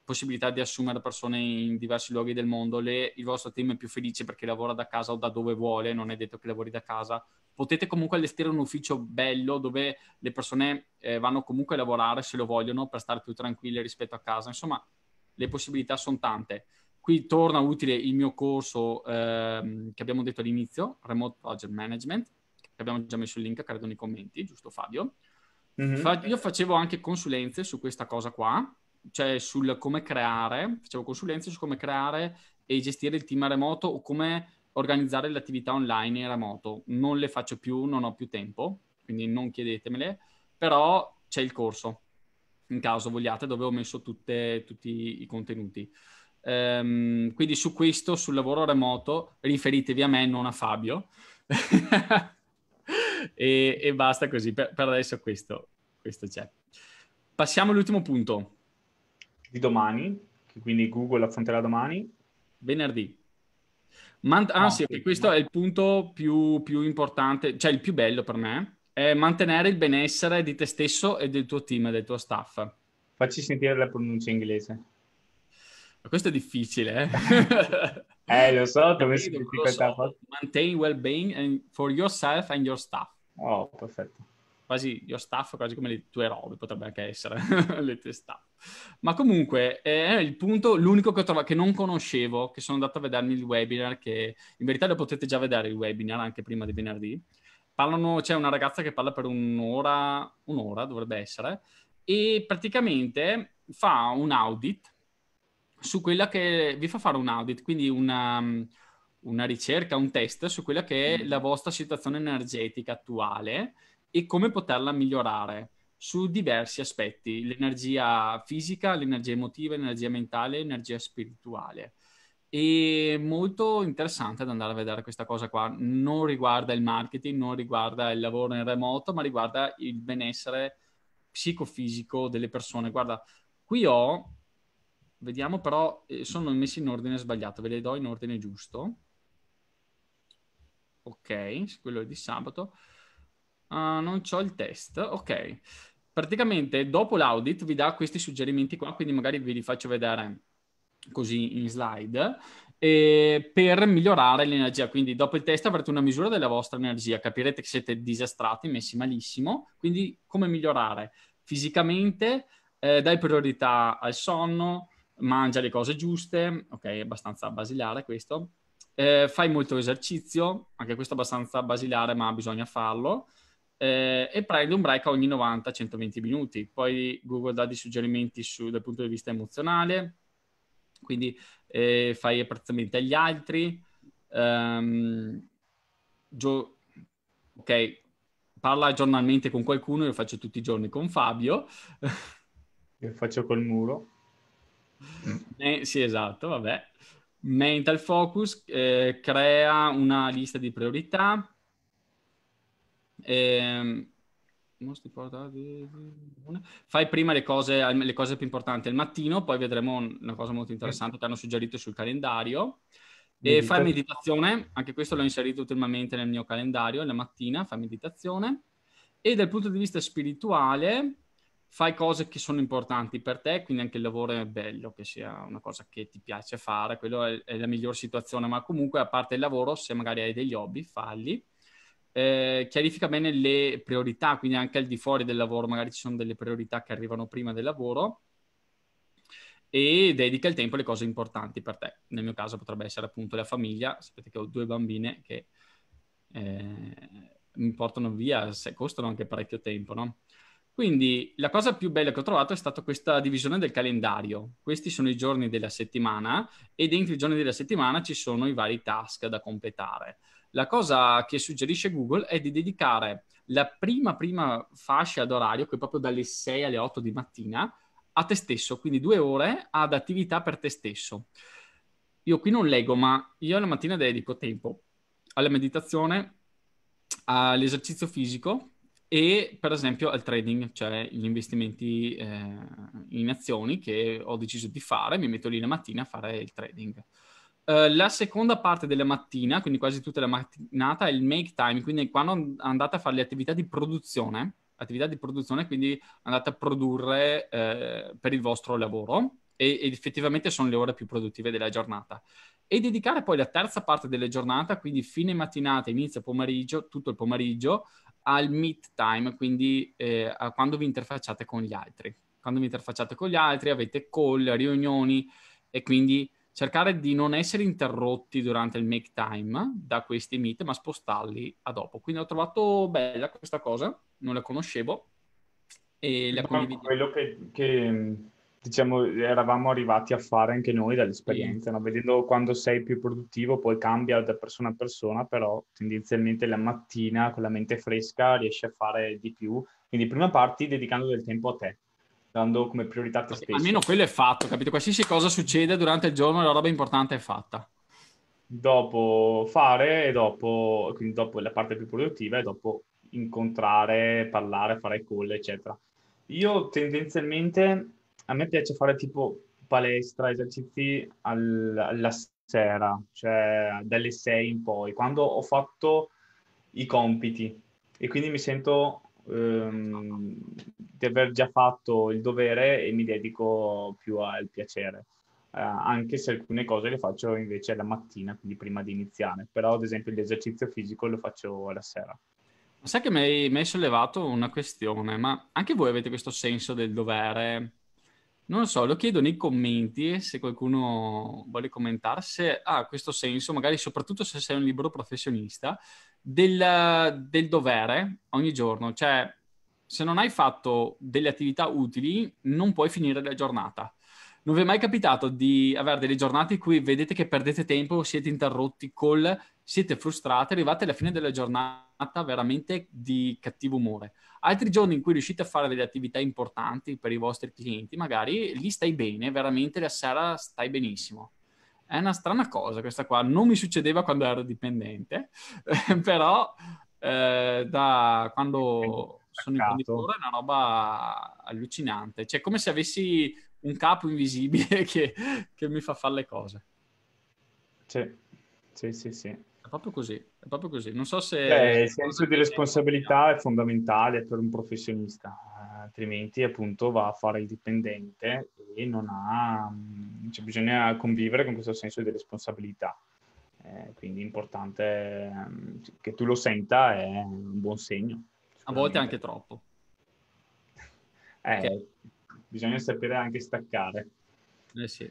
possibilità di assumere persone in diversi luoghi del mondo, le, il vostro team è più felice perché lavora da casa o da dove vuole, non è detto che lavori da casa. Potete comunque allestire un ufficio bello dove le persone eh, vanno comunque a lavorare se lo vogliono per stare più tranquille rispetto a casa. Insomma, le possibilità sono tante. Qui torna utile il mio corso ehm, che abbiamo detto all'inizio, Remote Project Management, che abbiamo già messo il link, credo, nei commenti, giusto Fabio? Mm-hmm. Fa- io facevo anche consulenze su questa cosa qua, cioè sul come creare, facevo consulenze su come creare e gestire il team a remoto o come organizzare le attività online in remoto. Non le faccio più, non ho più tempo, quindi non chiedetemele, però c'è il corso, in caso vogliate, dove ho messo tutte, tutti i contenuti. Um, quindi su questo, sul lavoro remoto, riferitevi a me, non a Fabio. e, e, basta così, per, per adesso questo, questo c'è. Passiamo all'ultimo punto di domani, quindi Google affronterà domani. Venerdì. Man- ah, sì, okay, questo è il punto più, più importante, cioè il più bello per me, è mantenere il benessere di te stesso e del tuo team, del tuo staff. Facci sentire la pronuncia inglese. Ma questo è difficile, eh? eh lo so, come si difficoltà. So. Maintain well-being for yourself and your staff. Oh, perfetto. Quasi your staff, quasi come le tue robe, potrebbe anche essere, le tue staff. Ma comunque, eh, è il punto, l'unico che, trova, che non conoscevo, che sono andato a vedermi il webinar, che in verità lo potete già vedere il webinar anche prima di venerdì. Parlano, c'è una ragazza che parla per un'ora, un'ora dovrebbe essere, e praticamente fa un audit su quella che vi fa fare un audit, quindi una, una ricerca, un test su quella che è mm. la vostra situazione energetica attuale e come poterla migliorare su diversi aspetti, l'energia fisica, l'energia emotiva, l'energia mentale, l'energia spirituale. E molto interessante ad andare a vedere questa cosa qua. Non riguarda il marketing, non riguarda il lavoro in remoto, ma riguarda il benessere psicofisico delle persone. Guarda, qui ho, vediamo però, eh, sono messi in ordine sbagliato, ve le do in ordine giusto. Ok, quello è di sabato. Uh, non ho il test. Ok praticamente dopo l'audit vi dà questi suggerimenti qua, quindi magari ve li faccio vedere così in slide, per migliorare l'energia. Quindi dopo il test avrete una misura della vostra energia, capirete che siete disastrati, messi malissimo, quindi come migliorare? Fisicamente eh, dai priorità al sonno, mangia le cose giuste, ok, abbastanza basilare questo, eh, fai molto esercizio, anche questo è abbastanza basilare ma bisogna farlo, eh, e prendi un break ogni 90-120 minuti. Poi Google dà dei suggerimenti su, dal punto di vista emozionale, quindi eh, fai apprezzamenti agli altri. Um, gio- ok, parla giornalmente con qualcuno, io faccio tutti i giorni con Fabio. Io faccio col muro. Eh, sì, esatto, vabbè. Mental focus eh, crea una lista di priorità, Ehm, fai prima le cose, le cose, più importanti al mattino, poi vedremo una cosa molto interessante che hanno suggerito sul calendario. E Medita. fai meditazione, anche questo l'ho inserito ultimamente nel mio calendario, la mattina fai meditazione. E dal punto di vista spirituale, fai cose che sono importanti per te, quindi anche il lavoro è bello, che sia una cosa che ti piace fare, quello è, è la miglior situazione, ma comunque a parte il lavoro, se magari hai degli hobby, falli eh, chiarifica bene le priorità, quindi anche al di fuori del lavoro, magari ci sono delle priorità che arrivano prima del lavoro e dedica il tempo alle cose importanti per te. Nel mio caso potrebbe essere appunto la famiglia, sapete che ho due bambine che eh, mi portano via, se costano anche parecchio tempo, no? Quindi la cosa più bella che ho trovato è stata questa divisione del calendario. Questi sono i giorni della settimana e dentro i giorni della settimana ci sono i vari task da completare la cosa che suggerisce Google è di dedicare la prima, prima fascia d'orario, che è proprio dalle 6 alle 8 di mattina, a te stesso, quindi due ore ad attività per te stesso. Io qui non leggo, ma io alla mattina dedico tempo alla meditazione, all'esercizio fisico e per esempio al trading, cioè gli investimenti eh, in azioni che ho deciso di fare, mi metto lì la mattina a fare il trading. Eh, la seconda parte della mattina, quindi quasi tutta la mattinata, è il make time, quindi quando andate a fare le attività di produzione, attività di produzione, quindi andate a produrre eh, per il vostro lavoro e, ed effettivamente sono le ore più produttive della giornata. E dedicare poi la terza parte della giornata, quindi fine mattinata, inizio pomeriggio, tutto il pomeriggio, al meet time, quindi eh, a quando vi interfacciate con gli altri. Quando vi interfacciate con gli altri avete call, riunioni e quindi cercare di non essere interrotti durante il make time da questi meet, ma spostarli a dopo. Quindi ho trovato bella questa cosa, non la conoscevo e la condivido. Quello che, che, diciamo eravamo arrivati a fare anche noi dall'esperienza, sì. no? vedendo quando sei più produttivo, poi cambia da persona a persona, però tendenzialmente la mattina con la mente fresca riesci a fare di più. Quindi prima parti dedicando del tempo a te, dando come priorità te stesso. Almeno quello è fatto, capito? Qualsiasi cosa succede durante il giorno, la roba importante è fatta. Dopo fare e dopo, quindi dopo la parte più produttiva e dopo incontrare, parlare, fare call, eccetera. Io tendenzialmente, a me piace fare tipo palestra, esercizi al, alla sera, cioè dalle 6 in poi, quando ho fatto i compiti e quindi mi sento ehm, di aver già fatto il dovere e mi dedico più al piacere. Eh, anche se alcune cose le faccio invece la mattina, quindi prima di iniziare, però ad esempio l'esercizio fisico lo faccio la sera. sai che mi hai, mi hai sollevato una questione, ma anche voi avete questo senso del dovere non lo so, lo chiedo nei commenti eh, se qualcuno vuole commentare se ha ah, questo senso, magari soprattutto se sei un libero professionista, del, del dovere ogni giorno. Cioè, se non hai fatto delle attività utili, non puoi finire la giornata. Non vi è mai capitato di avere delle giornate in cui vedete che perdete tempo, siete interrotti col siete frustrate, arrivate alla fine della giornata veramente di cattivo umore. Altri giorni in cui riuscite a fare delle attività importanti per i vostri clienti, magari lì stai bene, veramente la sera stai benissimo. È una strana cosa questa qua, non mi succedeva quando ero dipendente, però eh, da quando sono imprenditore è una roba allucinante. Cioè, è come se avessi un capo invisibile che, che mi fa fare le cose. Sì, sì, sì, sì proprio così, è proprio così. Non so se... Beh, il senso di responsabilità è fondamentale per un professionista, eh, altrimenti appunto va a fare il dipendente e non ha... Mm, cioè, bisogna convivere con questo senso di responsabilità. Eh, quindi importante mm, che tu lo senta, è un buon segno. A volte anche troppo. Eh, okay. Bisogna sapere anche staccare. Eh sì.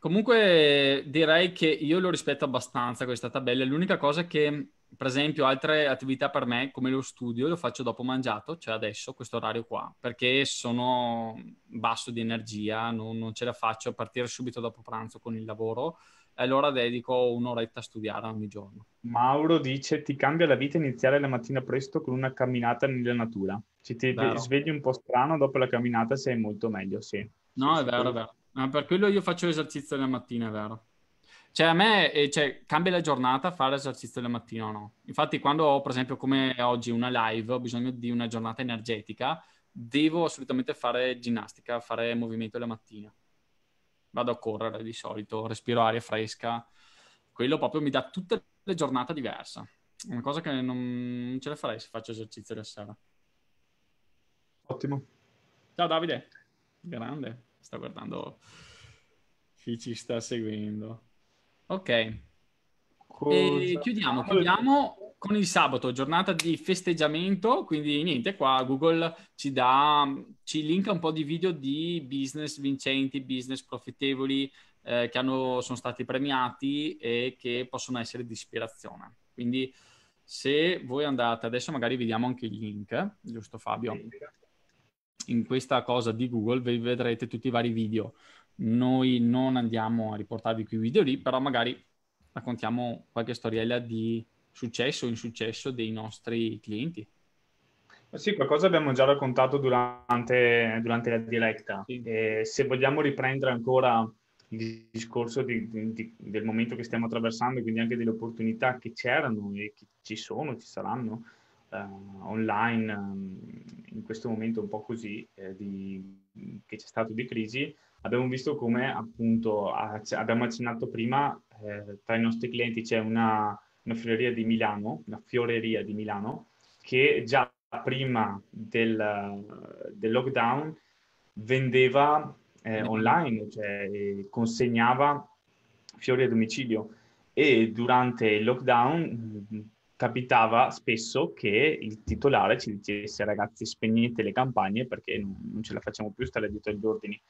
Comunque direi che io lo rispetto abbastanza questa tabella. L'unica cosa che, per esempio, altre attività per me, come lo studio, lo faccio dopo mangiato, cioè adesso, questo orario qua, perché sono basso di energia, non, non ce la faccio a partire subito dopo pranzo con il lavoro allora dedico un'oretta a studiare ogni giorno. Mauro dice: Ti cambia la vita iniziare la mattina presto con una camminata nella natura. Ci ti Vero. svegli un po' strano, dopo la camminata sei molto meglio, sì. No, è vero, è vero. Ah, per quello io faccio l'esercizio la mattina, vero? Cioè, a me eh, cioè, cambia la giornata fare l'esercizio la mattina o no. Infatti, quando ho, per esempio, come oggi una live, ho bisogno di una giornata energetica, devo assolutamente fare ginnastica, fare movimento la mattina. Vado a correre di solito, respiro aria fresca. Quello proprio mi dà tutta la giornata diversa. Una cosa che non ce la farei se faccio esercizio la sera. Ottimo. Ciao Davide, grande sta guardando chi ci sta seguendo. Ok. E chiudiamo, ah, chiudiamo con il sabato, giornata di festeggiamento, quindi niente, qua Google ci dà, ci linka un po' di video di business vincenti, business profittevoli eh, che hanno, sono stati premiati e che possono essere di ispirazione. Quindi se voi andate, adesso magari vediamo anche il link, giusto Fabio? in questa cosa di Google vi vedrete tutti i vari video. Noi non andiamo a riportarvi quei video lì, però magari raccontiamo qualche storiella di successo o insuccesso dei nostri clienti. Sì, qualcosa abbiamo già raccontato durante, durante la diretta. Sì. se vogliamo riprendere ancora il discorso di, di, del momento che stiamo attraversando, quindi anche delle opportunità che c'erano e che ci sono, ci saranno, eh, online ehm, in questo momento un po' così eh, di, che c'è stato di crisi, abbiamo visto come appunto abbiamo accennato prima, eh, tra i nostri clienti c'è una, una fioreria di Milano, una fioreria di Milano, che già prima del, del lockdown vendeva eh, mm. online, cioè consegnava fiori a domicilio e durante il lockdown capitava spesso che il titolare ci dicesse ragazzi spegnete le campagne perché non ce la facciamo più stare dietro agli ordini.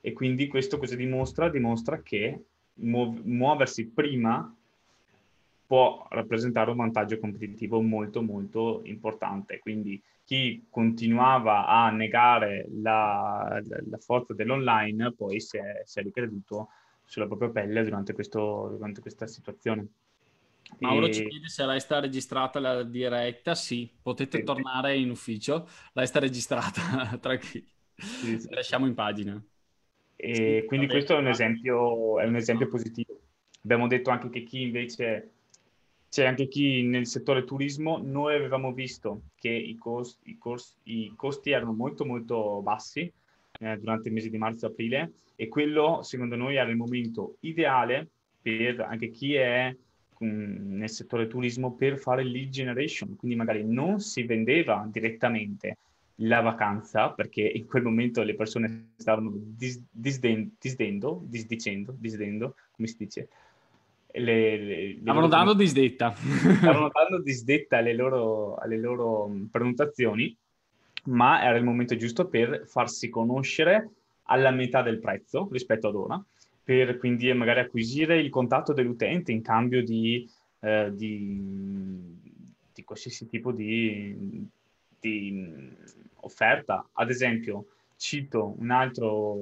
E quindi questo cosa dimostra? Dimostra che muo- muoversi prima può rappresentare un vantaggio competitivo molto molto importante. Quindi chi continuava a negare la, la forza dell'online poi si è, si è ricreduto sulla propria pelle durante, questo, durante questa situazione. Mauro e... ci chiede se lei sta registrata la diretta. Sì, potete sì. tornare in ufficio. Lei sta registrata, tranquillo. Sì, sì. Lasciamo in pagina. E sì, quindi questo è un esempio, è un esempio positivo. Abbiamo detto anche che chi invece c'è anche chi nel settore turismo, noi avevamo visto che i, costi, i costi, i costi erano molto molto bassi eh, durante il mese di marzo aprile e quello secondo noi era il momento ideale per anche chi è nel settore turismo per fare lead generation, quindi magari non si vendeva direttamente la vacanza perché in quel momento le persone stavano dis- disden- disdendo, disdicendo, disdendo, come si dice? Le, le, stavano le dando disdetta. stavano dando disdetta alle loro, alle loro prenotazioni, ma era il momento giusto per farsi conoscere alla metà del prezzo rispetto ad ora per quindi magari acquisire il contatto dell'utente in cambio di, eh, di, di qualsiasi tipo di, di, mm, offerta. Ad esempio, cito un altro,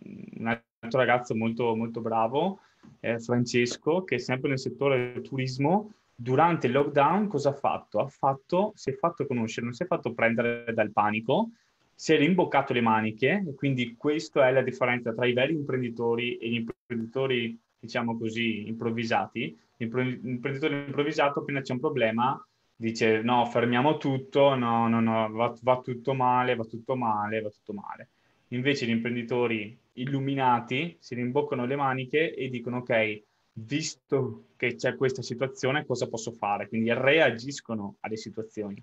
un altro ragazzo molto, molto bravo, eh, Francesco, che è sempre nel settore del turismo, durante il lockdown cosa ha fatto? Ha fatto, si è fatto conoscere, non si è fatto prendere dal panico, si è rimboccato le maniche e quindi questa è la differenza tra i veri imprenditori e gli imprenditori, diciamo così, improvvisati. L'imprenditore improvvisato appena c'è un problema dice no, fermiamo tutto, no, no, no, va, va tutto male, va tutto male, va tutto male. Invece gli imprenditori illuminati si rimboccano le maniche e dicono ok, visto che c'è questa situazione, cosa posso fare? Quindi reagiscono alle situazioni.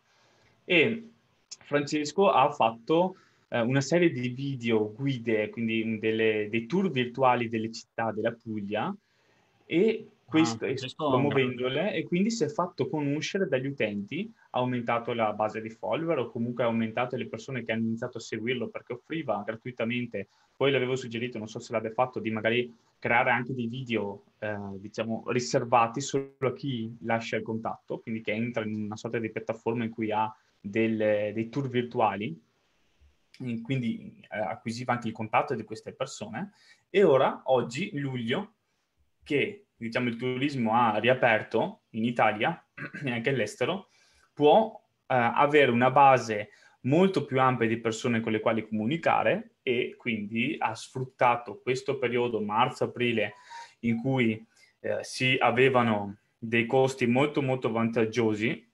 E Francesco ha fatto eh, una serie di video guide, quindi mm, delle, dei tour virtuali delle città della Puglia e questo, ah, promuovendole e quindi si è fatto conoscere dagli utenti, ha aumentato la base di follower o comunque ha aumentato le persone che hanno iniziato a seguirlo perché offriva gratuitamente, poi l'avevo suggerito, non so se l'abbia fatto, di magari creare anche dei video eh, diciamo riservati solo a chi lascia il contatto, quindi che entra in una sorta di piattaforma in cui ha del, dei tour virtuali, quindi eh, acquisiva anche il contatto di queste persone. E ora, oggi, luglio, che diciamo, il turismo ha riaperto in Italia e anche all'estero, può eh, avere una base molto più ampia di persone con le quali comunicare e quindi ha sfruttato questo periodo marzo-aprile in cui eh, si avevano dei costi molto molto vantaggiosi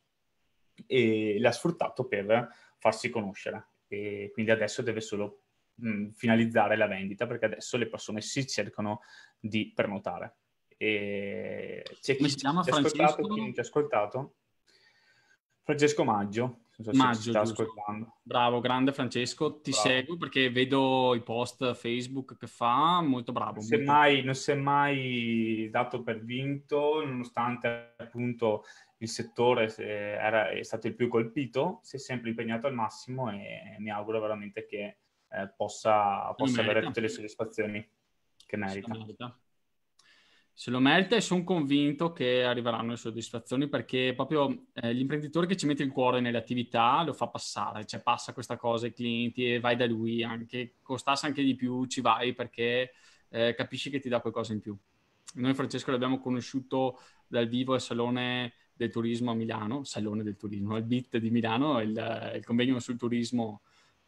e l'ha sfruttato per farsi conoscere. E quindi adesso deve solo mh, mm, finalizzare la vendita perché adesso le persone si cercano di prenotare. E c'è chi ci ha ascoltato, chi non ha ascoltato. Francesco Maggio, so Maggio, sta ascoltando. Bravo, grande Francesco, ti bravo. seguo perché vedo i post Facebook che fa, molto bravo. Non, molto... Si mai, non si è mai dato per vinto, nonostante appunto il settore era, è stato il più colpito, si è sempre impegnato al massimo e mi auguro veramente che eh, possa, possa avere tutte le soddisfazioni che merita. Se lo merita, Se lo merita e sono convinto che arriveranno le soddisfazioni perché proprio eh, l'imprenditore che ci mette il cuore nelle attività lo fa passare, cioè passa questa cosa ai clienti e vai da lui, anche costasse anche di più ci vai perché eh, capisci che ti dà qualcosa in più. Noi Francesco l'abbiamo conosciuto dal vivo al salone del turismo a Milano, Salone del Turismo, il BIT di Milano, il, il convegno sul turismo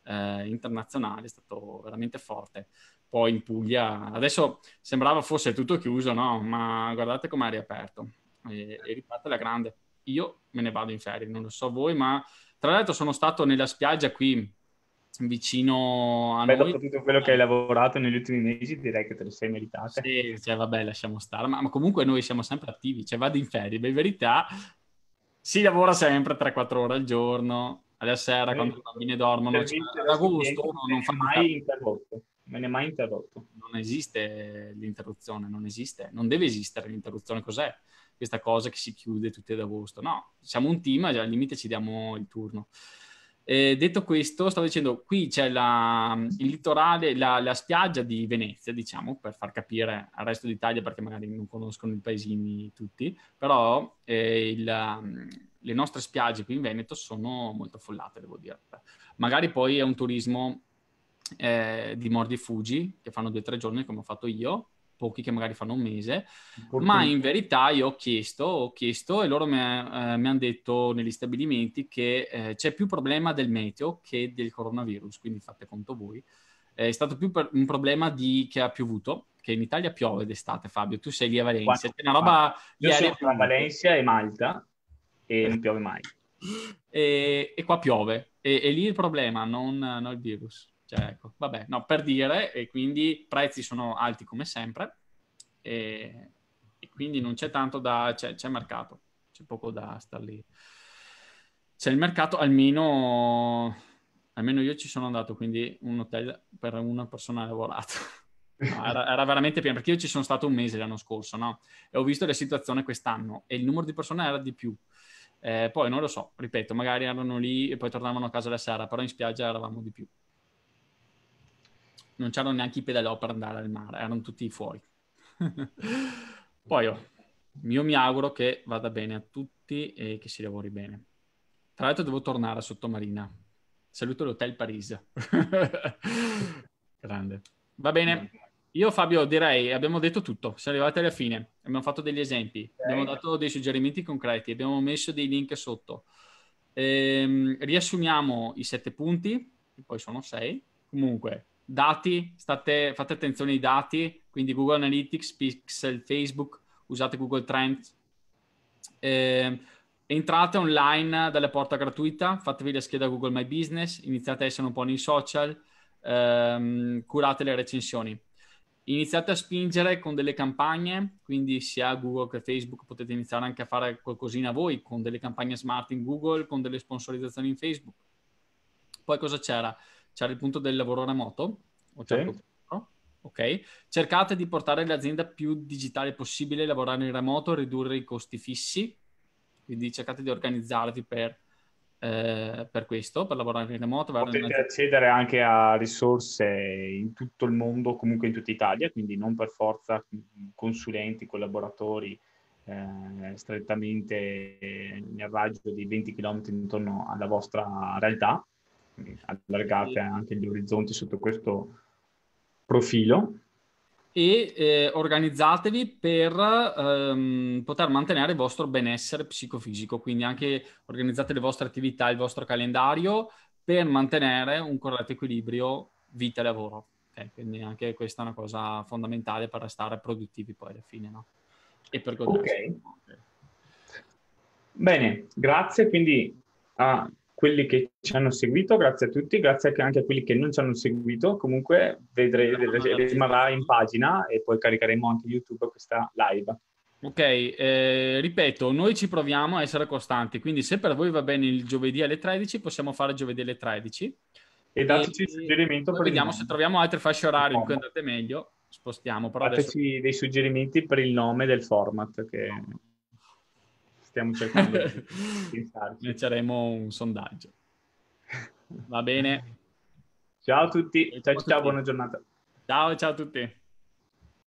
eh, internazionale è stato veramente forte. Poi in Puglia, adesso sembrava fosse tutto chiuso, no? Ma guardate com'è riaperto e, e riparte la grande. Io me ne vado in ferie, non lo so voi, ma tra l'altro sono stato nella spiaggia qui vicino a Beh, noi. tutto quello che hai lavorato negli ultimi mesi, direi che te lo sei meritate. Sì, cioè, vabbè, lasciamo stare, ma, ma comunque noi siamo sempre attivi, cioè vado in ferie, in verità si lavora sempre 3-4 ore al giorno, alla sera sì. quando i bambini dormono, cioè, ad agosto uno non fa mai interrotto. Non è mai interrotto. Non esiste l'interruzione, non esiste, non deve esistere l'interruzione. Cos'è questa cosa che si chiude tutti ad agosto? No, siamo un team, al limite ci diamo il turno. Eh, detto questo, stavo dicendo, qui c'è la, il litorale, la, la, spiaggia di Venezia, diciamo, per far capire al resto d'Italia, perché magari non conoscono i paesini tutti, però eh, il, mm, le nostre spiagge qui in Veneto sono molto affollate, devo dire. Magari poi è un turismo eh, di mordi e fuggi, che fanno due o tre giorni, come ho fatto io, pochi che magari fanno un mese, Importante. ma in verità io ho chiesto, ho chiesto e loro mi, eh, hanno detto negli stabilimenti che eh, c'è più problema del meteo che del coronavirus, quindi fate conto voi. Eh, è stato più un problema di che ha piovuto, che in Italia piove d'estate, Fabio, tu sei lì a Valencia, c'è una roba... Io sono a Valencia e Malta e non piove mai. E, e qua piove, e, e, lì il problema, non, non il virus. Cioè, ecco, vabbè, no, per dire, e quindi prezzi sono alti come sempre, e, e quindi non c'è tanto da... C'è, c'è, mercato, c'è poco da star lì. C'è il mercato, almeno, almeno io ci sono andato, quindi un hotel per una persona lavorata. era, era, veramente pieno, perché io ci sono stato un mese l'anno scorso, no? E ho visto la situazione quest'anno e il numero di persone era di più. Eh, poi non lo so, ripeto, magari erano lì e poi tornavano a casa la sera, però in spiaggia eravamo di più non c'erano neanche i pedalò per andare al mare, erano tutti fuori. Poi oh, io mi auguro che vada bene a tutti e che si lavori bene. Tra l'altro devo tornare a Sottomarina. Saluto l'Hotel Paris. Grande. Va bene. Io Fabio direi abbiamo detto tutto, siamo arrivati alla fine, abbiamo fatto degli esempi, okay. abbiamo dato dei suggerimenti concreti, abbiamo messo dei link sotto. Ehm, riassumiamo i sette punti, che poi sono sei. Comunque, Dati, state, fate attenzione ai dati, quindi Google Analytics, Pixel, Facebook, usate Google Trends. Eh, entrate online dalla porta gratuita, fatevi la scheda Google My Business, iniziate a essere un po' nei social, ehm, curate le recensioni. Iniziate a spingere con delle campagne, quindi sia Google che Facebook potete iniziare anche a fare qualcosina voi con delle campagne smart in Google, con delle sponsorizzazioni in Facebook. Poi cosa c'era? c'era il punto del lavoro remoto, certo sì. punto, ok? Cercate di portare l'azienda più digitale possibile, lavorare in remoto, ridurre i costi fissi, quindi cercate di organizzarvi per, eh, per questo, per lavorare in remoto. Potete accedere anche a risorse in tutto il mondo, comunque in tutta Italia, quindi non per forza consulenti, collaboratori, eh, strettamente nel raggio di 20 km intorno alla vostra realtà, allargate anche gli orizzonti sotto questo profilo. E eh, organizzatevi per ehm, poter mantenere il vostro benessere psicofisico, quindi anche organizzate le vostre attività, il vostro calendario per mantenere un corretto equilibrio vita lavoro. Okay, quindi anche questa è una cosa fondamentale per restare produttivi poi alla fine, no? E per godersi. Okay. Bene, grazie. Quindi a quelli che ci hanno seguito, grazie a tutti, grazie anche a quelli che non ci hanno seguito. Comunque vedrete, rimarrà in pagina e poi caricheremo anche YouTube questa live. Ok, eh, ripeto, noi ci proviamo a essere costanti, quindi se per voi va bene il giovedì alle 13, possiamo fare giovedì alle 13. E dateci il suggerimento. Per vediamo se troviamo altre fasce orarie in cui andate meglio, spostiamo. Però dateci adesso... dei suggerimenti per il nome del format che... No stiamo cercando di pensarci. Inizieremo un sondaggio. Va bene. Ciao a tutti, ciao, ciao, ciao, ciao buona giornata. Ciao, ciao a tutti.